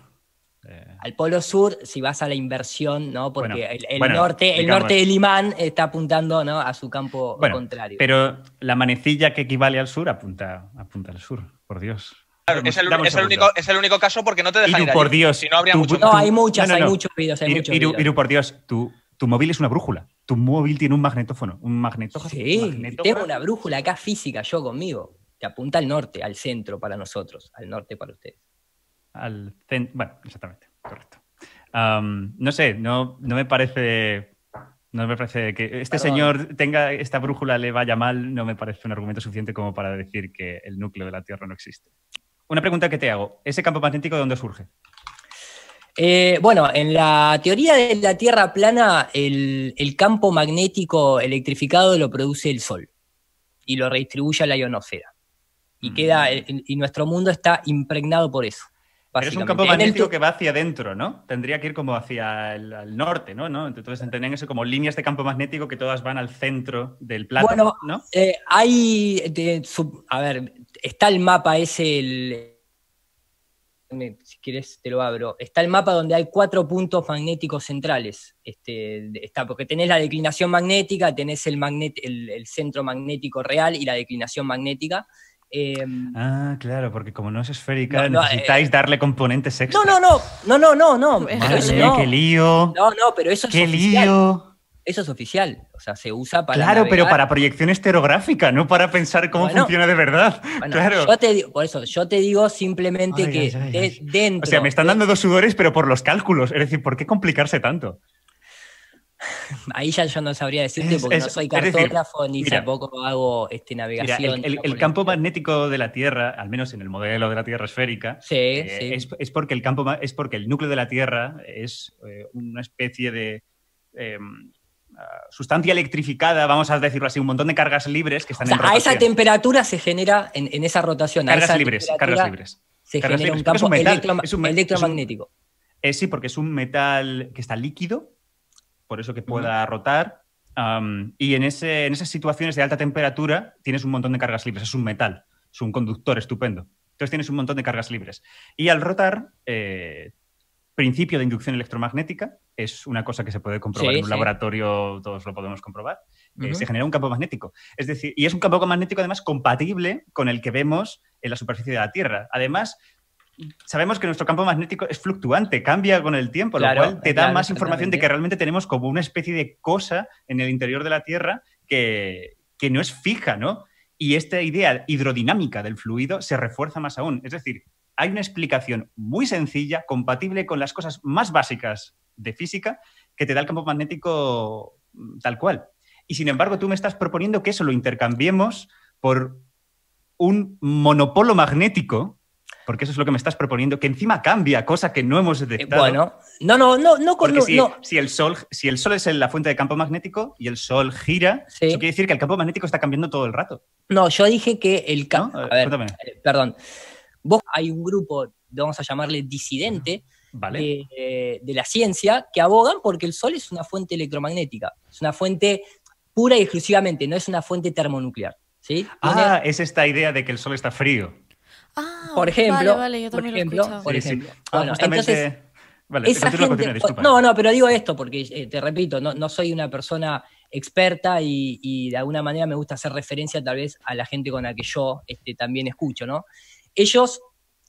Eh, al polo sur, si vas a la inversión, ¿no? Porque el, norte, el norte del imán está apuntando a su campo contrario. Pero la manecilla que equivale al sur apunta, apunta al sur, por Dios. Claro, es, el, único, es el, único, caso porque no te dejan ir por Dios. Si no, habría hay muchas, hay muchos vídeos. por Dios, tu móvil es una brújula tu móvil tiene un magnetófono, un magnetófono. Sí, tengo una brújula acá física yo conmigo, que apunta al norte, al centro para nosotros, al norte para ustedes. Al centro, bueno, exactamente, correcto. no sé, no, no me parece no me parece que este señor tenga esta brújula le vaya mal, no me parece un argumento suficiente como para decir que el núcleo de la Tierra no existe. Una pregunta que te hago, ¿ese campo magnético de dónde surge? Eh, bueno, en la teoría de la Tierra plana, el, campo magnético electrificado lo produce el Sol y lo redistribuye a la ionosfera. Y, mm. queda, y nuestro mundo está impregnado por eso. Pero es un campo magnético que va hacia adentro, ¿no? Tendría que ir como hacia el norte, ¿no? Entonces entendían eso como líneas de campo magnético que todas van al centro del plano. bueno, eh, hay, a ver, está el mapa, es el, si quieres te lo abro, está el mapa donde hay cuatro puntos magnéticos centrales. Este, está, porque tenés la declinación magnética, tenés el, magnet, el, centro magnético real y la declinación magnética. Em, ah, claro, porque como no es esférica, necesitáis eh, darle componentes extra. No, no, no, no, no, no, no. qué lío. No, no, pero eso es. ¡Qué lío! Eso es oficial, o sea, se usa para. Claro, pero para proyección esterográfica, no para pensar cómo funciona de verdad. *laughs* claro. Yo te digo, por eso, yo te digo simplemente que dentro. O sea, me están dando dos sudores, pero por los cálculos. Es decir, ¿por qué complicarse tanto? *laughs* Ahí ya yo no sabría decirte porque no soy cartógrafo ni tampoco hago este, navegación. el, campo magnético de la Tierra, al menos en el modelo de la Tierra esférica, eh, Es, porque el campo es porque el núcleo de la Tierra es eh, una especie de em, eh, sustancia electrificada, vamos a decirlo así, un montón de cargas libres que están en A esa temperatura se genera, en, esa rotación, cargas libres, cargas libres. Se genera un campo electromagnético. sí, porque es un metal que está líquido, por eso que pueda rotar. y en, esas situaciones de alta temperatura tienes un montón de cargas libres, es un metal, es un conductor estupendo. Entonces tienes un montón de cargas libres. Y al rotar, eh, principio de inducción electromagnética, es una cosa que se puede comprobar en un laboratorio, todos lo podemos comprobar, eh, se genera un campo magnético. Es decir, y es un campo magnético además compatible con el que vemos en la superficie de la Tierra. Además, sabemos que nuestro campo magnético es fluctuante, cambia con el tiempo, lo cual te da más información de que realmente tenemos como una especie de cosa en el interior de la Tierra que, que no es fija, ¿no? Y esta idea hidrodinámica del fluido se refuerza más aún. Es decir, hay una explicación muy sencilla, compatible con las cosas más básicas de física, que te da el campo magnético mm, tal cual. Y sin embargo, tú me estás proponiendo que eso lo intercambiemos por un monopolo magnético, porque eso es lo que me estás proponiendo, que encima cambia, cosa que no hemos eh, detectado. Bueno, no, no, no, no, si, el sol, si el sol es la fuente de campo magnético y el sol gira, eso quiere decir que el campo magnético está cambiando todo el rato. No, yo dije que el campo. ver, eh, Perdón. Vos hay un grupo, vamos a llamarle disidente, de, la ciencia, que abogan porque el Sol es una fuente electromagnética, es una fuente pura y exclusivamente, no es una fuente termonuclear. ¿sí? Ah, es esta idea de que el Sol está frío. Ah, por ejemplo, vale, vale, yo por ejemplo, lo ejemplo. no, no, pero digo esto porque eh, te repito, no, soy una persona experta y, de alguna manera me gusta hacer referencia tal vez a la gente con la que yo este, también escucho, ¿no? Ellos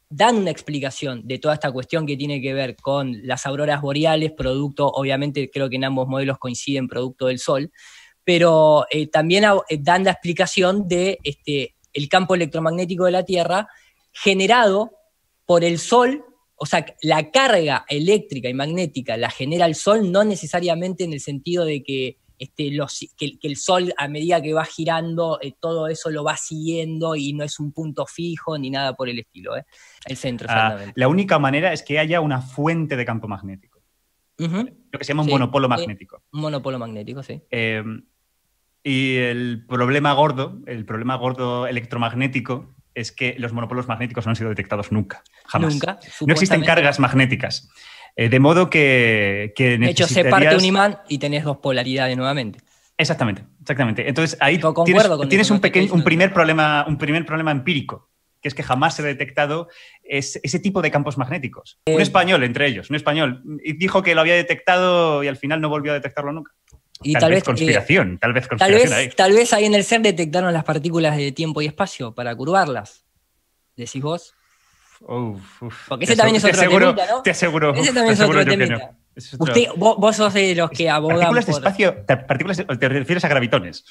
dan una explicación de toda esta cuestión que tiene que ver con las auroras boreales, producto, obviamente creo que en ambos modelos coinciden, producto del sol, pero eh, también eh, dan la explicación de este, el campo electromagnético de la Tierra generado por el sol, o sea, la carga eléctrica y magnética la genera el sol, no necesariamente en el sentido de que este, que, el sol a medida que va girando, eh, todo eso lo va siguiendo y no es un punto fijo ni nada por el estilo. ¿eh? El centro, ah, la única manera es que haya una fuente de campo magnético. Lo que se llama un monopolo magnético. Un monopolo magnético, sí. Eh, y el problema gordo, el problema gordo electromagnético, es que los monopolos magnéticos no han sido detectados nunca. Jamás. Nunca. No existen cargas magnéticas. Eh, de modo que, De hecho, se parte un imán y tenés dos polaridades nuevamente. Exactamente, exactamente. Entonces ahí tienes, un, pequeño, un, primer problema, un primer problema empírico, que es que jamás se ha detectado ese tipo de campos magnéticos. un eh. español, entre ellos, un español, dijo que lo había detectado y al final no volvió a detectarlo nunca. Y tal, vez, eh, conspiración, tal vez conspiración, tal vez ahí. en el ser detectaron las partículas de tiempo y espacio para curvarlas. ¿Decís vos? Porque ese también es otro tema, temita, ¿no? Te aseguro. Ese también es otro temita. vos, sos de los que abogan partículas De espacio, te, ¿Te refieres a gravitones?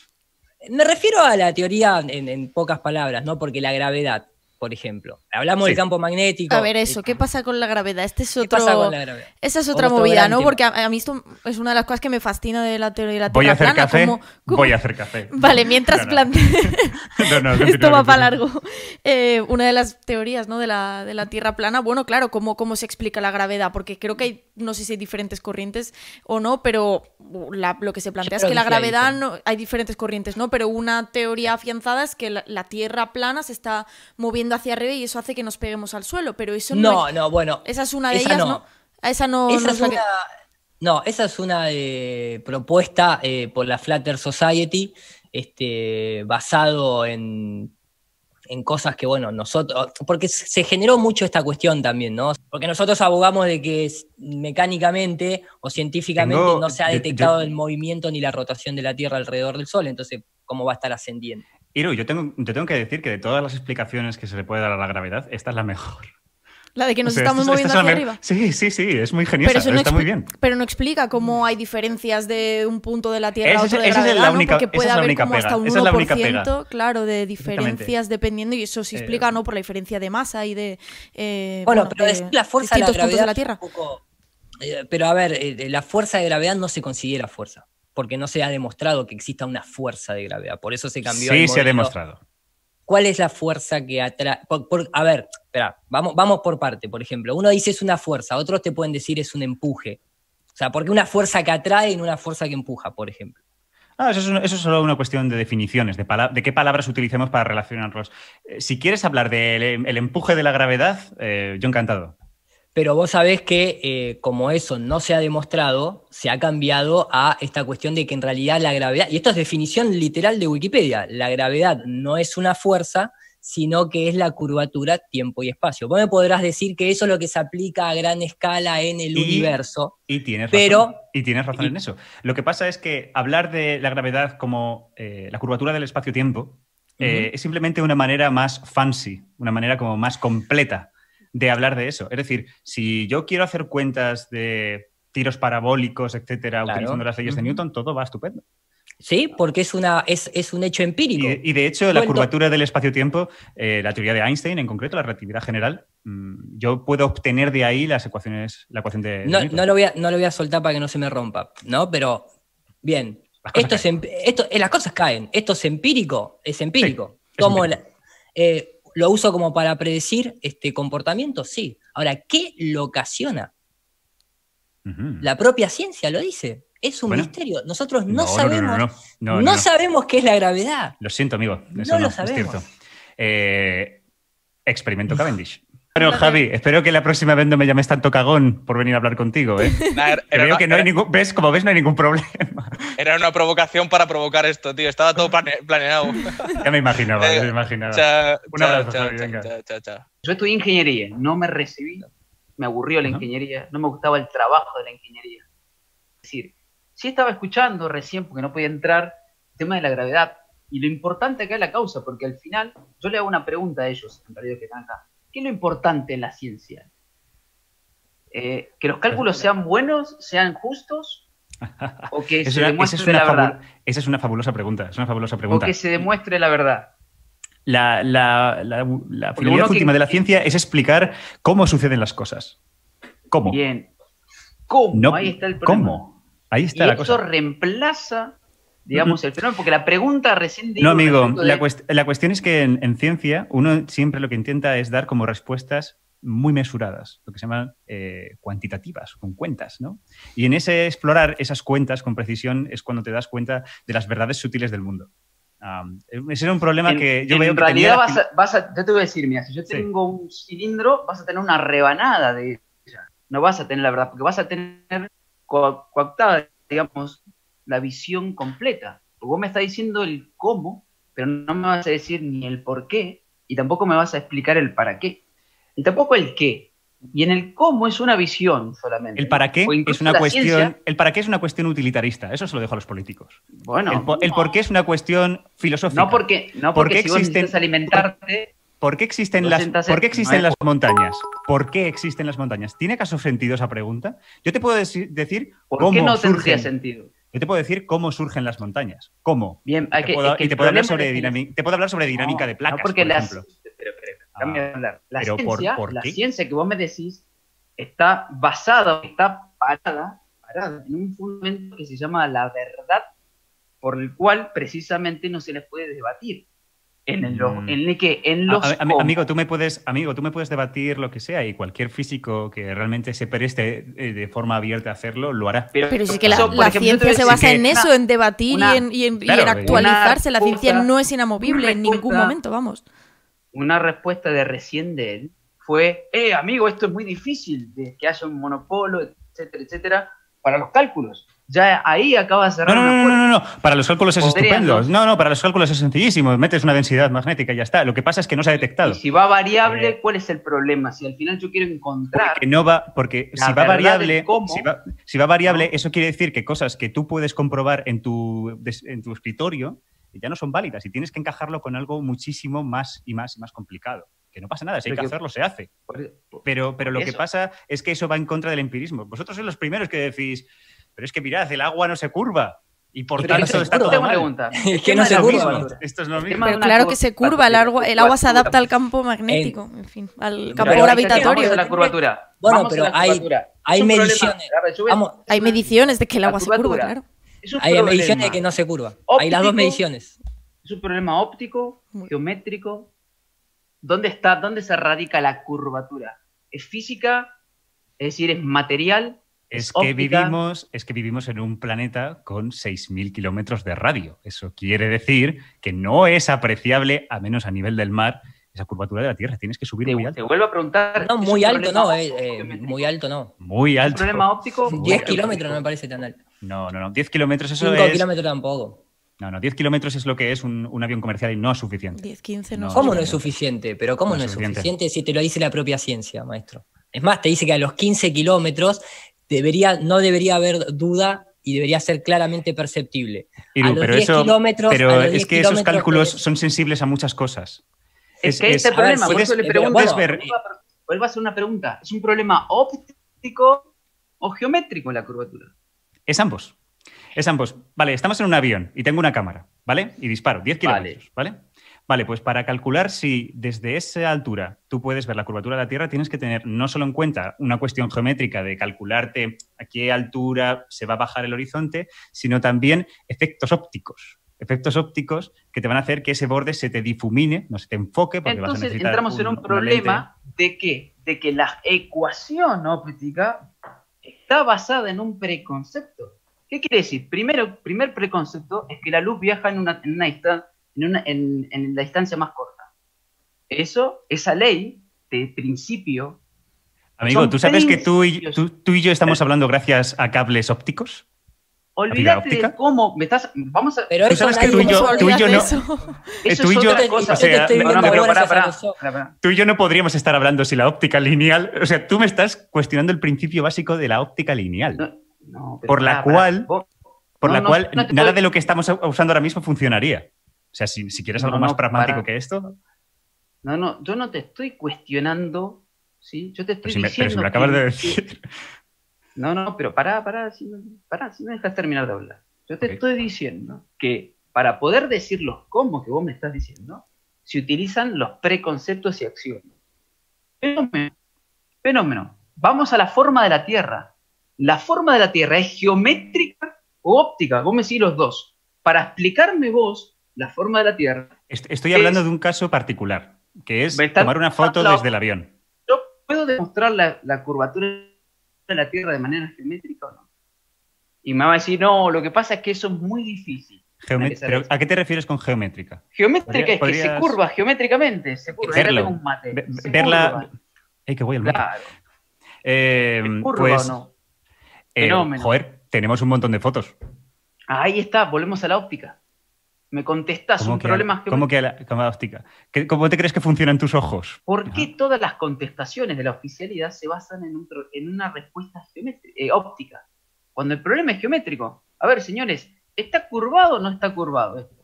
Me refiero a la teoría en, en, pocas palabras, ¿no? Porque la gravedad por ejemplo. Hablamos del campo magnético. A ver, eso, ah. ¿qué pasa con la gravedad? Este es otro... Esa es otra movida, ¿no? Porque a, mí esto es una de las cosas que me fascina de la teoría de la Voy a hacer plana, café. Voy a hacer café. Vale, mientras plante... *laughs* *laughs* esto va para largo. Eh, una de las teorías, ¿no? De la, de la Tierra plana, bueno, claro, ¿cómo, cómo se explica la gravedad, porque creo que hay, no sé si hay diferentes corrientes o no, pero lo que se plantea es que la gravedad, hay diferentes corrientes, ¿no? Pero una teoría afianzada es que la Tierra plana se está moviendo hacia arriba y eso hace que nos peguemos al suelo, pero eso no. No, bueno. Esa es una de ellas, ¿no? Esa no. Esa es una... esa es una eh, propuesta eh, por la Flatter Society, este, basado en, en, cosas que, bueno, nosotros, porque se generó mucho esta cuestión también, ¿no? Porque nosotros abogamos de que mecánicamente o científicamente no se ha detectado el movimiento ni la rotación de la Tierra alrededor del Sol, entonces, ¿cómo va a estar ascendiendo? Iru, yo tengo, tengo que decir que de todas las explicaciones que se le puede dar a la gravedad, esta es la mejor. La de que nos estamos moviendo hacia arriba. Sí, sí, sí, es muy genial. Pero no está muy bien. Pero no explica cómo hay diferencias de un punto de la Tierra a otro de esa gravedad, es la única, ¿no? Porque puede esa haber como hasta un 1%, claro, de diferencias dependiendo, y eso se eh, explica, ¿no? Por la diferencia de masa y de. Eh, bueno, pero de, es la fuerza de la tierra. Eh, pero a ver, eh, la fuerza de gravedad no se consigue la fuerza porque no se ha demostrado que exista una fuerza de gravedad. Por eso se cambió. Sí, el se ha demostrado. ¿Cuál es la fuerza que atrae? A ver, espera, vamos, vamos por parte, por ejemplo. Uno dice es una fuerza, otros te pueden decir es un empuje. O sea, porque una fuerza que atrae y una fuerza que empuja, por ejemplo? Ah, eso, es, solo una cuestión de definiciones, de, de qué palabras utilicemos para relacionarlos. Eh, si quieres hablar del em, el empuje de la gravedad, eh, yo encantado. Pero vos sabés que eh, como eso no se ha demostrado, se ha cambiado a esta cuestión de que en realidad la gravedad, y esto es definición literal de Wikipedia, la gravedad no es una fuerza, sino que es la curvatura tiempo y espacio. Vos me podrás decir que eso es lo que se aplica a gran escala en el universo. Y tienes pero, y tienes razón en eso. Lo que pasa es que hablar de la gravedad como eh, la curvatura del espacio-tiempo eh, es simplemente una manera más fancy, una manera como más completa de hablar de eso. Es decir, si yo quiero hacer cuentas de tiros parabólicos, etcétera, utilizando las leyes de Newton, todo va estupendo. Sí, porque es, una, es, es un hecho empírico. Y, de hecho, la curvatura del espacio-tiempo, eh, la teoría de Einstein en concreto, la relatividad general, mm, yo puedo obtener de ahí las ecuaciones, la ecuación de. No, no, lo voy a, no lo voy a soltar para que no se me rompa, ¿no? Pero, bien, esto, es, em, esto eh, las cosas caen. Esto es empírico, es empírico. como eh, ¿Lo uso como para predecir este comportamiento? Sí. Ahora, ¿qué lo ocasiona? La propia ciencia lo dice. Es un misterio. Nosotros no, sabemos. No, sabemos qué es la gravedad. Lo siento, amigo. no, lo sabemos. Eh, experimento Cavendish. Bueno, Javi, espero que la próxima vez no me llames tanto cagón por venir a hablar contigo, ¿eh? *laughs* que no hay ningún, ves, como ves, no hay ningún problema. Era una provocación para provocar esto, tío. Estaba todo planeado. *laughs* Ya me imaginaba, ya me eh, imaginaba. Un abrazo, Javi, Yo estudié ingeniería, no me recibí, me aburrió la ingeniería, no me gustaba el trabajo de la ingeniería. Es decir, sí estaba escuchando recién, porque no podía entrar, el tema de la gravedad y lo importante que es la causa, porque al final yo le hago una pregunta a ellos, en realidad que están acá ¿Qué es lo importante en la ciencia? Eh, ¿Que los cálculos sean buenos, sean justos? *laughs* ¿O que se demuestre esa es la verdad? Esa es una fabulosa pregunta. Es una fabulosa pregunta. ¿O que se demuestre la verdad? La, la, finalidad última de la ciencia es explicar cómo suceden las cosas. ¿Cómo? Bien. ¿Cómo? Ahí está el problema. ¿Cómo? Ahí está la eso reemplaza digamos, el fenómeno? Porque la pregunta recién... No, amigo, la, la, cuestión es que en, ciencia uno siempre lo que intenta es dar como respuestas muy mesuradas, lo que se llaman eh, cuantitativas, con cuentas, ¿no? Y en ese explorar esas cuentas con precisión es cuando te das cuenta de las verdades sutiles del mundo. ese era un problema que yo veo En realidad, vas vas yo te voy a decir, mira, si yo tengo un cilindro, vas a tener una rebanada de No vas a tener la verdad, porque vas a tener coactada, digamos, la visión completa. Vos me está diciendo el cómo, pero no me vas a decir ni el por qué, y tampoco me vas a explicar el para qué, y tampoco el qué. Y en el cómo es una visión solamente. El para qué es una cuestión. El para qué es una cuestión utilitarista. Eso se lo dejo a los políticos. Bueno. El, por, qué es una cuestión filosófica. No porque, no porque, existen, alimentarte. ¿Por qué existen, las, montañas? ¿Por qué existen las montañas? ¿Tiene acaso sentido esa pregunta? Yo te puedo decir, ¿Por qué no tendría sentido? Yo te puedo decir cómo surgen las montañas. ¿Cómo? Bien, hay ah, que, y te puedo, hablar sobre dinámica, te puedo hablar sobre dinámica de placas, no porque por ejemplo. Pero, pero, ah, La, ciencia, la ciencia que vos me decís está basada, está parada, parada en un fundamento que se llama la verdad, por el cual precisamente no se les puede debatir que amigo tú me puedes amigo tú me puedes debatir lo que sea y cualquier físico que realmente se preste eh, de forma abierta a hacerlo lo hará pero, si es que la, la ciencia se basa en eso en debatir y, en, actualizarse la ciencia no es inamovible en ningún momento vamos una respuesta de recién de él fue eh amigo esto es muy difícil de que haya un monopolo, etcétera etcétera para los cálculos ya ahí acaba de cerrar. No, no, no, no, no, para los cálculos es estupendo. No, no, para los cálculos es sencillísimo. Metes una densidad magnética y ya está. Lo que pasa es que no se ha detectado. Y si va variable, eh, ¿cuál es el problema? Si al final yo quiero encontrar. Porque no va, porque si va variable, si, va, variable, eso quiere decir que cosas que tú puedes comprobar en tu, en tu escritorio ya no son válidas y tienes que encajarlo con algo muchísimo más y más y más complicado que no pasa nada, si hay que hacerlo, se hace. E, pero, pero lo que pasa es que eso va en contra del empirismo. Vosotros sois los primeros que decís, pero es que mirad, el agua no se curva. Y por tanto no está todo mal. Es que no se curva. Esto es lo mismo. claro que se curva, el agua, el agua se adapta al campo magnético, en fin, al campo gravitatorio. la curvatura. Bueno, pero hay, hay mediciones. Hay mediciones de que el agua se curva, claro. Hay mediciones de que no se curva. hay las dos mediciones. Es un problema óptico, geométrico. ¿Dónde está, dónde se radica la curvatura? ¿Es física? Es decir, ¿es material? Es, que vivimos, es que vivimos en un planeta con 6.000 kilómetros de radio. Eso quiere decir que no es apreciable, a menos a nivel del mar, esa curvatura de la Tierra. Tienes que subir te, muy alto. Te vuelvo a preguntar. No, eh, eh, muy alto no, muy alto no. Muy alto. problema óptico? 10 kilómetros no me parece tan alto. No, no, no. 10 kilómetros eso 5 kilómetros tampoco. No, no, 10 kilómetros es lo que es un, avión comercial y no es suficiente. 10, 15 no. ¿Cómo no es suficiente? Pero ¿cómo no, es suficiente? suficiente si te lo dice la propia ciencia, maestro? Es más, te dice que a los 15 kilómetros debería, no debería haber duda y debería ser claramente perceptible. a los pero pero es que esos cálculos pues, son sensibles a muchas cosas. Es, que problema, a hacer una pregunta, ¿es un problema óptico o geométrico la curvatura? Es ambos. Es ambos. Vale, estamos en un avión y tengo una cámara, ¿vale? Y disparo 10 kilómetros, ¿vale? Vale, pues para calcular si desde esa altura tú puedes ver la curvatura de la Tierra, tienes que tener no solo en cuenta una cuestión geométrica de calcularte a qué altura se va a bajar el horizonte, sino también efectos ópticos. Efectos ópticos que te van a hacer que ese borde se te difumine, no se te enfoque. Porque Entonces vas a entramos en un problema de que, de que la ecuación óptica está basada en un preconcepto. ¿Qué quiere decir? Primero, primer preconcepto es que la luz viaja en una, en una distancia en, la distancia más corta. Eso, esa ley de principio Amigo, ¿tú sabes que tú y, yo estamos hablando gracias a cables ópticos? Olvídate de cómo me estás. Vamos a. ¿Tú sabes que tú y, yo, tú no. *laughs* Eso, tú y yo. no, Tú y yo no podríamos estar hablando si la óptica lineal. O sea, tú me estás cuestionando el principio básico de la óptica lineal. por la cual. Por la cual nada de lo que estamos usando ahora mismo funcionaría. O sea, si, quieres algo más pragmático que esto. No, no, yo no te estoy cuestionando, ¿sí? Yo te estoy diciendo. Pero acabas de decir. No, no, pero pará, pará, si, si me dejas terminar de hablar. Yo te estoy diciendo que para poder decir los cómo que vos me estás diciendo, se utilizan los preconceptos y acciones. Fenómeno. Fenómeno. Vamos a la forma de la Tierra. La forma de la Tierra es geométrica o óptica, vos me decís los dos. Para explicarme vos la forma de la Tierra. Estoy hablando de un caso particular, que es tomar una foto desde el avión. ¿Yo puedo demostrar la, curvatura de la Tierra de manera geométrica o no? Y me va a decir, no, lo que pasa es que eso es muy difícil. ¿A qué te refieres con geométrica? Geométrica es que se curva geométricamente, se curva. Verlo, un verla. Curva. que voy al mate. Eh, pues, eh, Joder, tenemos un montón de fotos. Ahí está, volvemos a la óptica. Me contestas un problema que... ¿Cómo que la, óptica. ¿Cómo te crees que funcionan tus ojos? ¿Por qué todas las contestaciones de la oficialidad se basan en, una respuesta eh, óptica? Cuando el problema es geométrico. A ver, señores, ¿está curvado o no está curvado esto?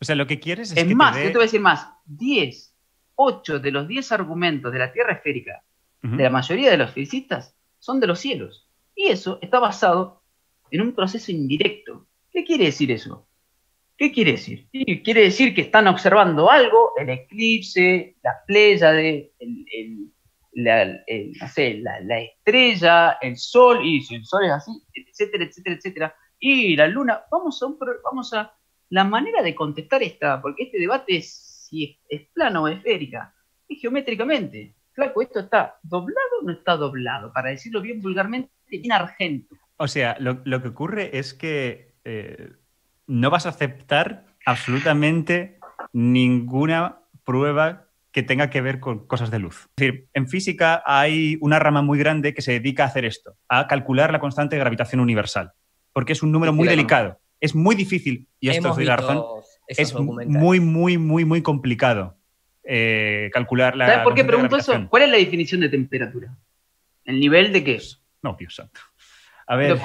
O sea, lo que quieres es... Es más, yo te voy a decir más. 10, 8 de los 10 argumentos de la Tierra esférica, de la mayoría de los físicos, son de los cielos. Y eso está basado en un proceso indirecto. ¿Qué quiere decir eso? ¿Qué quiere decir? Quiere decir que están observando algo, el eclipse, la, el, no la, estrella, el sol, y si el sol es así, etcétera, etcétera, etcétera. Y la luna, vamos a, vamos a la manera de contestar esta, porque este debate es si es, plano o esférica, es geométricamente. Flaco, esto está doblado o no está doblado, para decirlo bien vulgarmente, en argento. O sea, lo, que ocurre es que... Eh, no vas a aceptar absolutamente ninguna prueba que tenga que ver con cosas de luz. Es decir, en física hay una rama muy grande que se dedica a hacer esto, a calcular la constante de gravitación universal, porque es un número muy delicado. Es muy difícil, y esto es es muy, muy, muy, muy complicado calcularla. Eh, calcular la. ¿Sabes por qué pregunto eso? ¿Cuál es la definición de temperatura? ¿El nivel de qué es? No, Dios santo. A ver.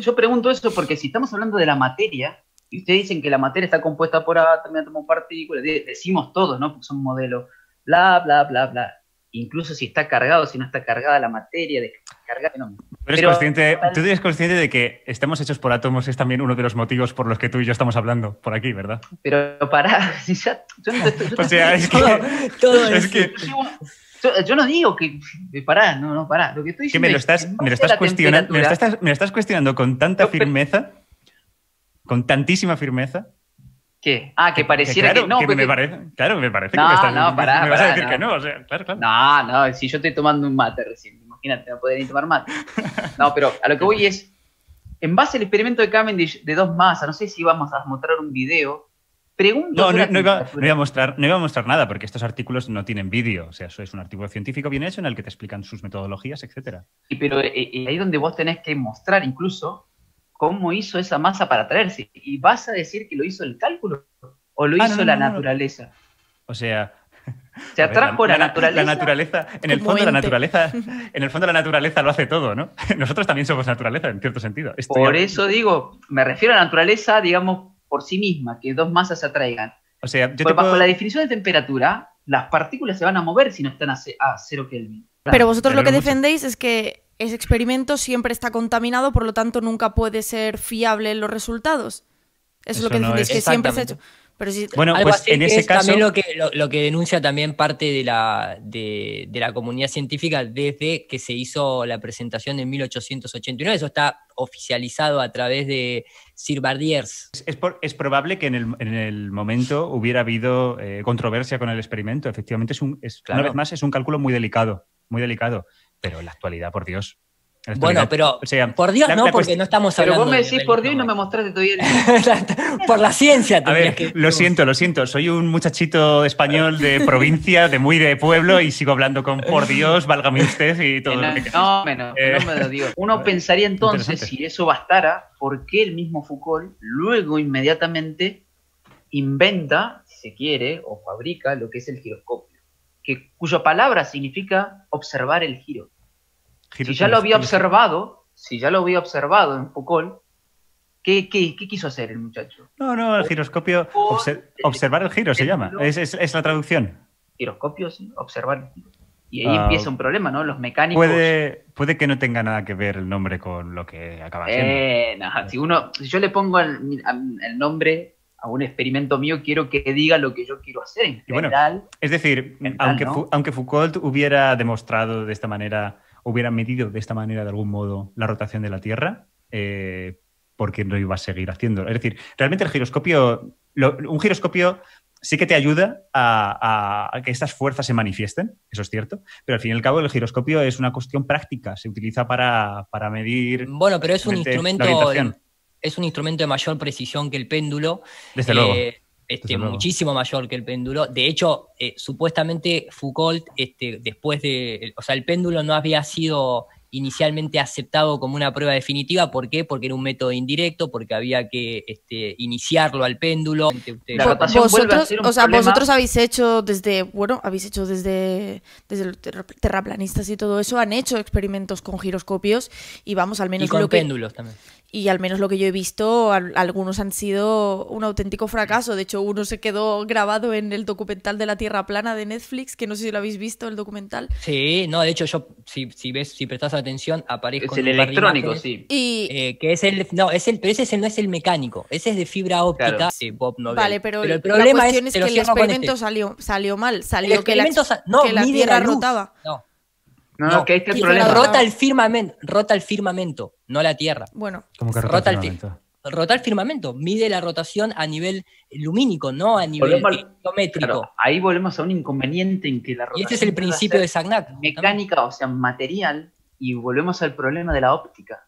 yo pregunto eso porque si estamos hablando de la materia, y ustedes dicen que la materia está compuesta por átomos, partículas, decimos todos, ¿no? Porque son modelos, bla, bla, bla, bla. Incluso si está cargado, si no está cargada la materia, de no. consciente, tú eres consciente de que estamos hechos por átomos, es también uno de los motivos por los que tú y yo estamos hablando por aquí, ¿verdad? Pero pará, *laughs* si ya, yo no, o sea, es que, *laughs* es que... Yo, no digo que pará, no, no, pará. Lo que estoy diciendo. me lo estás, es que me, lo estás cuestionando, me lo estás cuestionando con tanta firmeza con tantísima firmeza. ¿Qué? Ah, que pareciera que, claro, que no. me parece, claro, me parece no, que me, estás, no, pará, me vas a decir que no. O sea, claro, claro. No, no, si yo estoy tomando un mate recién, imagínate, no podría ni tomar mate. *laughs* No, pero a lo que voy es, en base al experimento de Cavendish de dos masas, no sé si vamos a mostrar un video. Pregunto no, no, iba, a mostrar, no iba a mostrar nada, porque estos artículos no tienen vídeo. O sea, eso es un artículo científico bien hecho en el que te explican sus metodologías, etc. Y pero ahí eh, eh, ahí donde vos tenés que mostrar incluso cómo hizo esa masa para atraerse? ¿Y vas a decir que lo hizo el cálculo o lo ah, hizo la naturaleza? O sea... *laughs* Se atrajo la, la, naturaleza. La naturaleza, en el fondo, la naturaleza, *laughs* en el fondo la naturaleza lo hace todo, ¿no? *laughs* Nosotros también somos naturaleza, en cierto sentido. por eso digo, me refiero a la naturaleza, digamos, por sí misma, que dos masas se atraigan. O sea, pues bajo la definición de temperatura, las partículas se van a mover si no están a, a cero Kelvin. Pero vosotros lo que defendéis es que ese experimento siempre está contaminado, por lo tanto nunca puede ser fiable en los resultados. Eso, es lo que que siempre se ha hecho. Pero bueno, pues en ese es caso. También lo que, lo, que denuncia también parte de la, de, la comunidad científica desde que se hizo la presentación en 1889. Eso está oficializado a través de Sir Bardiers. Es, probable que en el, en el, momento hubiera habido eh, controversia con el experimento. Efectivamente, es, un, una vez más, es un cálculo muy delicado. Muy delicado pero en la actualidad, por Dios. Bueno, pero por Dios no, porque no estamos hablando. Pero vos me decís por Dios y no me mostraste todavía. *laughs* por la ciencia. A ver, lo siento, lo siento. Soy un muchachito español de *laughs* provincia, de muy de pueblo y sigo hablando con por Dios, válgame usted y *laughs* todo. lo que no, me lo eh, digo. Uno pensaría entonces, si eso bastara, por qué el mismo Foucault luego inmediatamente inventa, si se quiere, o fabrica lo que es el giroscopio cuya palabra significa observar el giro. si ya lo había observado, si ya lo había observado en Foucault, ¿Qué, quiso hacer el muchacho? No, no, el giroscopio. observar el giro se llama. Es, la traducción. Giroscopio, observar el giro. Y ahí ah, empieza un problema, ¿no? Los mecánicos. Puede, puede que no tenga nada que ver el nombre con lo que acaba de eh, si uno, yo le pongo el nombre a un experimento mío, quiero que diga lo que yo quiero hacer en general. es decir, aunque, aunque Foucault hubiera demostrado de esta manera, hubiera medido de esta manera de algún modo la rotación de la Tierra, ¿por eh, porque no iba a seguir haciendo. Es decir, realmente el giroscopio, un giroscopio sí que te ayuda a, que estas fuerzas se manifiesten, eso es cierto, pero al fin y al cabo el giroscopio es una cuestión práctica, se utiliza para, para medir... Bueno, pero es un instrumento es un instrumento de mayor precisión que el péndulo. Eh, este, muchísimo mayor que el péndulo. De hecho, eh, supuestamente Foucault, este, después de. O sea, el péndulo no había sido inicialmente aceptado como una prueba definitiva. ¿Por qué? Porque era un método indirecto, porque había que este, iniciarlo al péndulo. Este, vosotros, o sea, vosotros habéis hecho desde, bueno, habéis hecho desde, desde los terraplanistas y todo eso, han hecho experimentos con giroscopios y vamos al menos... Y con péndulos también y al menos lo que yo he visto, algunos han sido un auténtico fracaso. De hecho, uno se quedó grabado en el documental de la Tierra Plana de Netflix, que no sé si lo habéis visto, el documental. Sí, no, de hecho, yo, si, si ves, si prestas atención, aparece Es el electrónico, sí. Y... Eh, que es el, no, es pero ese, no es el mecánico, ese es de fibra óptica, Vale, pero, el problema es, que el experimento este. salió, salió mal, salió que la, que la Tierra rotaba. No, no, que este problema. Rota el firmamento, rota el firmamento, no la Tierra. Bueno, como que rota, el firmamento? rota el firmamento, mide la rotación a nivel lumínico, no a nivel geométrico. ahí volvemos a un inconveniente en que la rotación. Y este es el principio de Sagnac. Mecánica, o sea, material, y volvemos al problema de la óptica.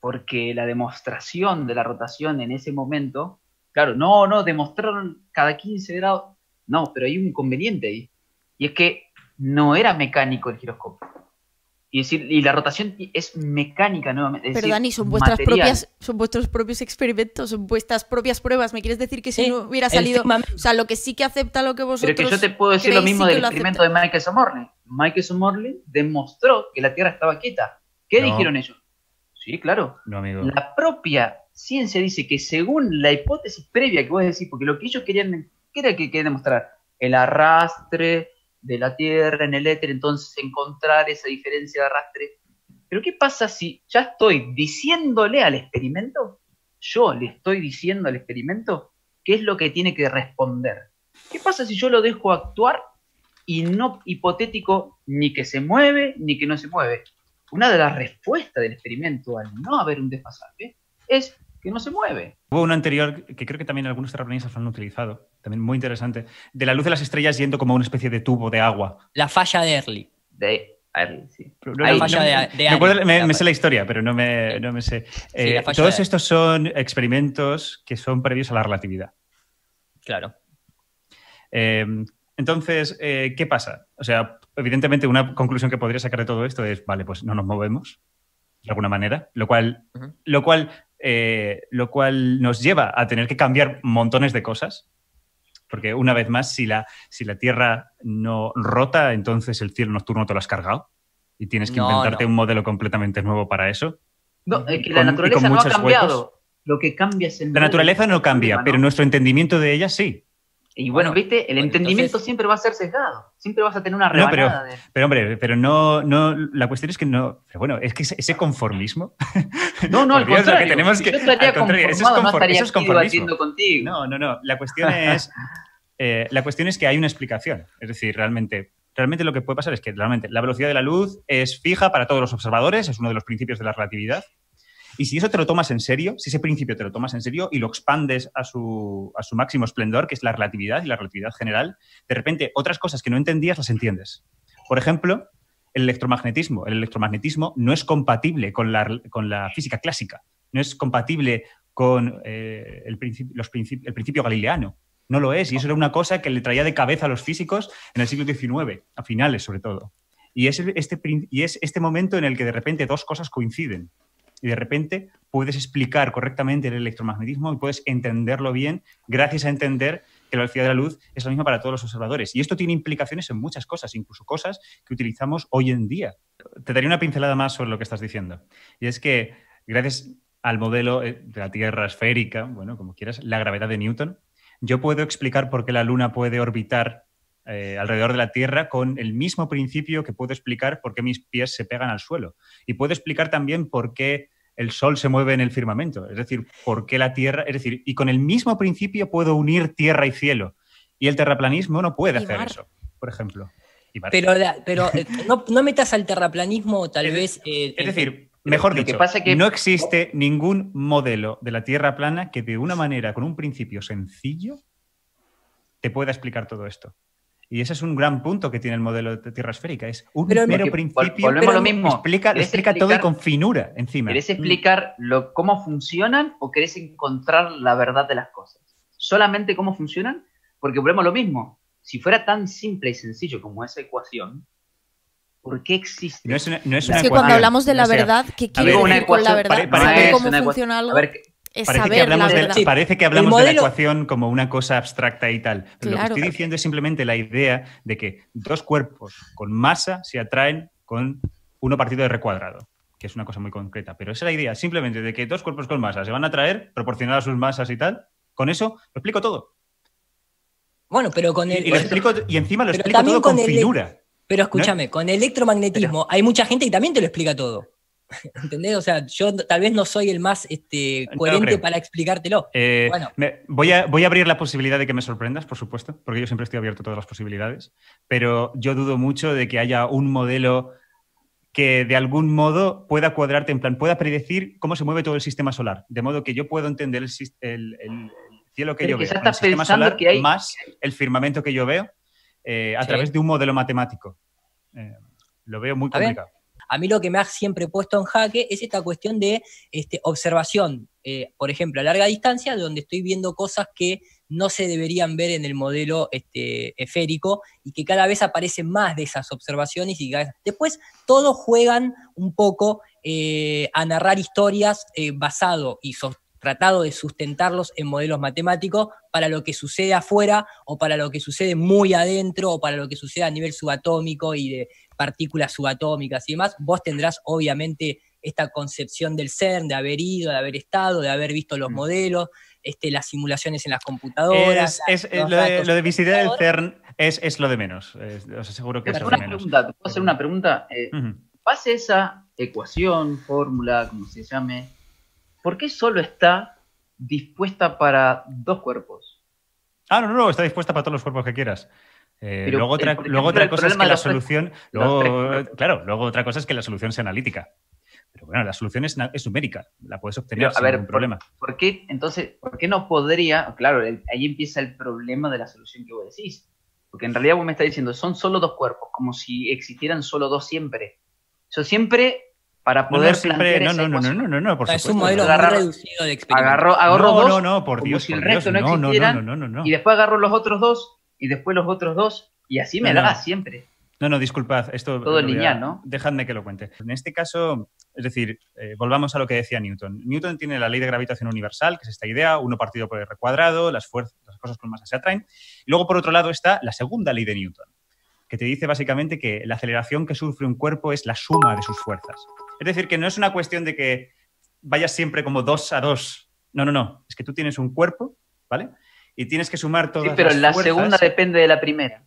Porque la demostración de la rotación en ese momento, claro, no, no, demostraron cada 15 grados. No, pero hay un inconveniente ahí. Y es que no era mecánico el giroscopio. Y, decir, y la rotación es mecánica nuevamente. Pero Dani, son vuestras propias, son vuestros propios experimentos, son vuestras propias pruebas. ¿Me quieres decir que si no hubiera salido? O sea, lo que sí que acepta lo que vosotros. Pero que yo te puedo decir lo mismo del experimento de Michael Somorley. Michael Somorley demostró que la Tierra estaba quieta. ¿Qué dijeron ellos? Sí, claro. No, La propia ciencia dice que según la hipótesis previa que vos decís, porque lo que ellos querían, ¿qué era que querían demostrar? El arrastre, de la Tierra, en el éter, entonces encontrar esa diferencia de arrastre. Pero ¿qué pasa si ya estoy diciéndole al experimento? Yo le estoy diciendo al experimento qué es lo que tiene que responder. ¿Qué pasa si yo lo dejo actuar y no hipotético ni que se mueve ni que no se mueve? Una de las respuestas del experimento al no haber un desfasaje es que no se mueve. Hubo una anterior que creo que también algunos terraplanistas lo han utilizado, también muy interesante. De la luz de las estrellas yendo como una especie de tubo de agua. La falla de Early. De sí. me, sé la historia, pero no me, sé. Eh, todos estos son experimentos que son previos a la relatividad. Claro. Em, entonces, eh, ¿qué pasa? O sea, evidentemente una conclusión que podría sacar de todo esto es, vale, pues no nos movemos de alguna manera, lo cual, lo cual, eh, lo cual nos lleva a tener que cambiar montones de cosas. Porque una vez más, si la, si la Tierra no rota, entonces el cielo nocturno te lo has cargado y tienes que inventarte un modelo completamente nuevo para eso. No, es que la naturaleza no ha cambiado. Lo que cambia es el... La naturaleza no cambia, pero nuestro entendimiento de ella sí. Y bueno, viste, el entendimiento siempre va a ser sesgado, siempre vas a tener una rebanada. pero, pero hombre, pero no, no, la cuestión es que no, bueno, es que ese conformismo no, no, al Que tenemos no No, no, no. La cuestión es, *laughs* eh, la cuestión es que hay una explicación. Es decir, realmente, realmente lo que puede pasar es que realmente la velocidad de la luz es fija para todos los observadores, es uno de los principios de la relatividad. Y si eso te lo tomas en serio, si ese principio te lo tomas en serio y lo expandes a su, a su, máximo esplendor, que es la relatividad y la relatividad general, de repente otras cosas que no entendías las entiendes. Por ejemplo, el electromagnetismo. El electromagnetismo no es compatible con la, con la física clásica, no es compatible con eh, el, los principios el principio galileano. No lo es, y eso era una cosa que le traía de cabeza a los físicos en el siglo XIX, a finales sobre todo. Y es este, y es este momento en el que de repente dos cosas coinciden y de repente puedes explicar correctamente el electromagnetismo y puedes entenderlo bien gracias a entender que la velocidad de la luz es la misma para todos los observadores. Y esto tiene implicaciones en muchas cosas, incluso cosas que utilizamos hoy en día. Te daría una pincelada más sobre lo que estás diciendo. Y es que gracias al modelo eh, de la Tierra esférica, bueno, como quieras, la gravedad de Newton, yo puedo explicar por qué la Luna puede orbitar eh, alrededor de la Tierra con el mismo principio que puedo explicar por qué mis pies se pegan al suelo. Y puedo explicar también por qué el sol se mueve en el firmamento. Es decir, ¿por qué la Tierra? Es decir, y con el mismo principio puedo unir tierra y cielo. Y el terraplanismo no puede hacer eso, por ejemplo. pero, pero eh, no, metas al terraplanismo tal vez... Eh, es decir, mejor dicho, no existe ningún modelo de la Tierra plana que de una manera, con un principio sencillo, te pueda explicar todo esto. Y ese es un gran punto que tiene el modelo de tierra esférica. Es un mero principio. lo mismo. Explica, todo y con finura encima. ¿Querés mm. explicar cómo funcionan o querés encontrar la verdad de las cosas? ¿Solamente cómo funcionan? Porque volvemos lo mismo. Si fuera tan simple y sencillo como esa ecuación, ¿por qué existe? No es, es, que cuando hablamos de la verdad, ¿qué quiere decir con la verdad? Para, cómo funciona algo? parece, que hablamos de, la ecuación como una cosa abstracta y tal. Lo que estoy diciendo es simplemente la idea de que dos cuerpos con masa se atraen con uno partido de R cuadrado que es una cosa muy concreta, pero esa es la idea, simplemente de que dos cuerpos con masa se van a atraer proporcional a sus masas y tal. Con eso lo explico todo. Bueno, pero con el. Y, y encima lo explico todo con, Pero escúchame, con electromagnetismo hay mucha gente que también te lo explica todo. *laughs* ¿Entendés? O sea, yo tal vez no soy el más este, coherente para explicártelo. Eh, bueno. voy, a, abrir la posibilidad de que me sorprendas, por supuesto, porque yo siempre estoy abierto a todas las posibilidades, pero yo dudo mucho de que haya un modelo que de algún modo pueda cuadrarte, en plan, pueda predecir cómo se mueve todo el sistema solar, de modo que yo puedo entender el, cielo que yo veo, el sistema solar que hay... más el firmamento que yo veo eh, a través de un modelo matemático. Eh, lo veo muy complicado. A mí lo que me ha siempre puesto en jaque es esta cuestión de este, observación, eh, por ejemplo, a larga distancia, donde estoy viendo cosas que no se deberían ver en el modelo este, esférico y que cada vez aparecen más de esas observaciones y después todos juegan un poco eh, a narrar historias eh, basado y tratado de sustentarlos en modelos matemáticos para lo que sucede afuera o para lo que sucede muy adentro o para lo que sucede a nivel subatómico y de partículas subatómicas y demás, vos tendrás obviamente esta concepción del CERN, de haber ido, de haber estado, de haber visto los mm. modelos, este, las simulaciones en las computadoras. Es, lo, de, lo, del visitar el CERN es, lo de menos. os aseguro que es lo de menos. ¿te hacer una pregunta? Eh, pase esa ecuación, fórmula, como se llame, ¿por qué solo está dispuesta para dos cuerpos? Ah, no, no, no, está dispuesta para todos los cuerpos que quieras. Eh, luego otra, luego otra cosa es que la solución, claro, luego otra cosa es que la solución sea analítica. Pero bueno, la solución es, es numérica, la puedes obtener pero, sin a ver, problema. ¿por qué, entonces, ¿por qué no podría? Claro, ahí empieza el problema de la solución que vos decís. Porque en realidad vos me estás diciendo, son solo dos cuerpos, como si existieran solo dos siempre. Yo siempre, para poder. No, no siempre, no, no, no, no, no, no, por Es un modelo reducido de Agarro, dos. No, no, por Dios. no, Y después agarro los otros dos y después los otros dos, y así me la da siempre. No, no, disculpad, esto... Todo niña, ¿no? Dejadme que lo cuente. En este caso, es decir, eh, volvamos a lo que decía Newton. Newton tiene la ley de gravitación universal, que es esta idea, uno partido por el cuadrado, las, fuerzas, las cosas con masa se atraen. Y luego, por otro lado, está la segunda ley de Newton, que te dice básicamente que la aceleración que sufre un cuerpo es la suma de sus fuerzas. Es decir, que no es una cuestión de que vayas siempre como dos a dos. No, no, no. Es que tú tienes un cuerpo, ¿vale? y tienes que sumar todas. Sí, pero la segunda depende de la primera.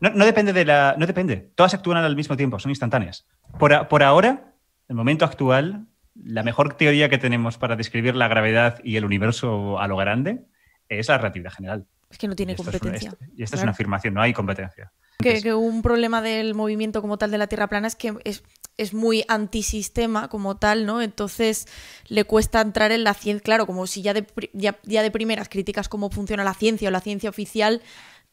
No, depende de la. No depende. Todas actúan al mismo tiempo, son instantáneas. Por, ahora, por ahora, el momento actual, la mejor teoría que tenemos para describir la gravedad y el universo a lo grande es la relatividad general. Es que no tiene competencia. Este, y esta es una afirmación, no hay competencia. Que, un problema del movimiento como tal de la Tierra plana es que es, es muy antisistema como tal, ¿no? Entonces le cuesta entrar en la ciencia, claro, como si ya de, ya, de primeras críticas cómo funciona la ciencia o la ciencia oficial,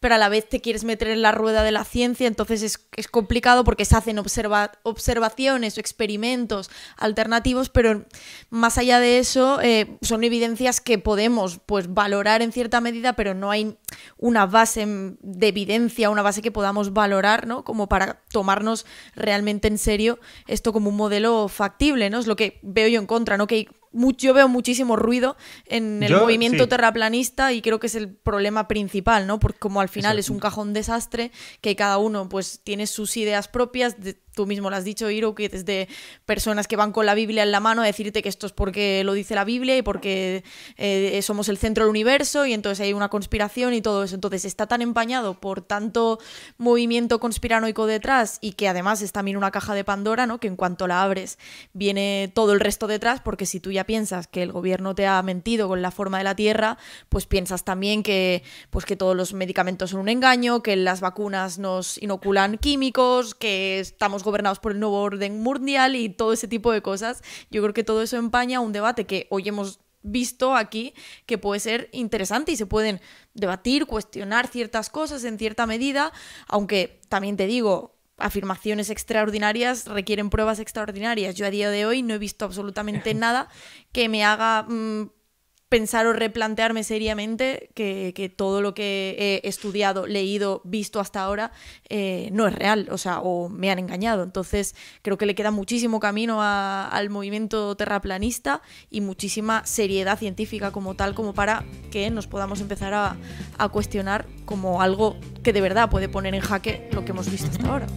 pero a la vez te quieres meter en la rueda de la ciencia, entonces es, complicado porque se hacen observaciones o experimentos alternativos, pero más allá de eso eh, son evidencias que podemos pues, valorar en cierta medida, pero no hay una base de evidencia, una base que podamos valorar, ¿no? Como para tomarnos realmente en serio esto como un modelo factible, ¿no? Es lo que veo yo en contra, ¿no? Que yo veo muchísimo ruido en el movimiento terraplanista y creo que es el problema principal, ¿no? Porque como al final es un cajón desastre, que cada uno pues tiene sus ideas propias, de, tú mismo lo has dicho, Iro, que desde personas que van con la Biblia en la mano a decirte que esto es porque lo dice la Biblia y porque eh, somos el centro del universo y entonces hay una conspiración y todo eso. Entonces está tan empañado por tanto movimiento conspiranoico detrás y que además es también una caja de Pandora, ¿no? Que en cuanto la abres viene todo el resto detrás porque si tú ya piensas que el gobierno te ha mentido con la forma de la Tierra, pues piensas también que, pues que todos los medicamentos son un engaño, que las vacunas nos inoculan químicos, que estamos gobernados por el nuevo orden mundial y todo ese tipo de cosas. Yo creo que todo eso empaña un debate que hoy hemos visto aquí que puede ser interesante y se pueden debatir, cuestionar ciertas cosas en cierta medida, aunque también te digo, afirmaciones extraordinarias requieren pruebas extraordinarias. Yo a día de hoy no he visto absolutamente *laughs* nada que me haga... Mm, pensar o replantearme seriamente que, todo lo que he estudiado, leído, visto hasta ahora eh, no es real, o sea, o me han engañado. Entonces, creo que le queda muchísimo camino al movimiento terraplanista y muchísima seriedad científica como tal, como para que nos podamos empezar a cuestionar como algo que de verdad puede poner en jaque lo que hemos visto hasta ahora.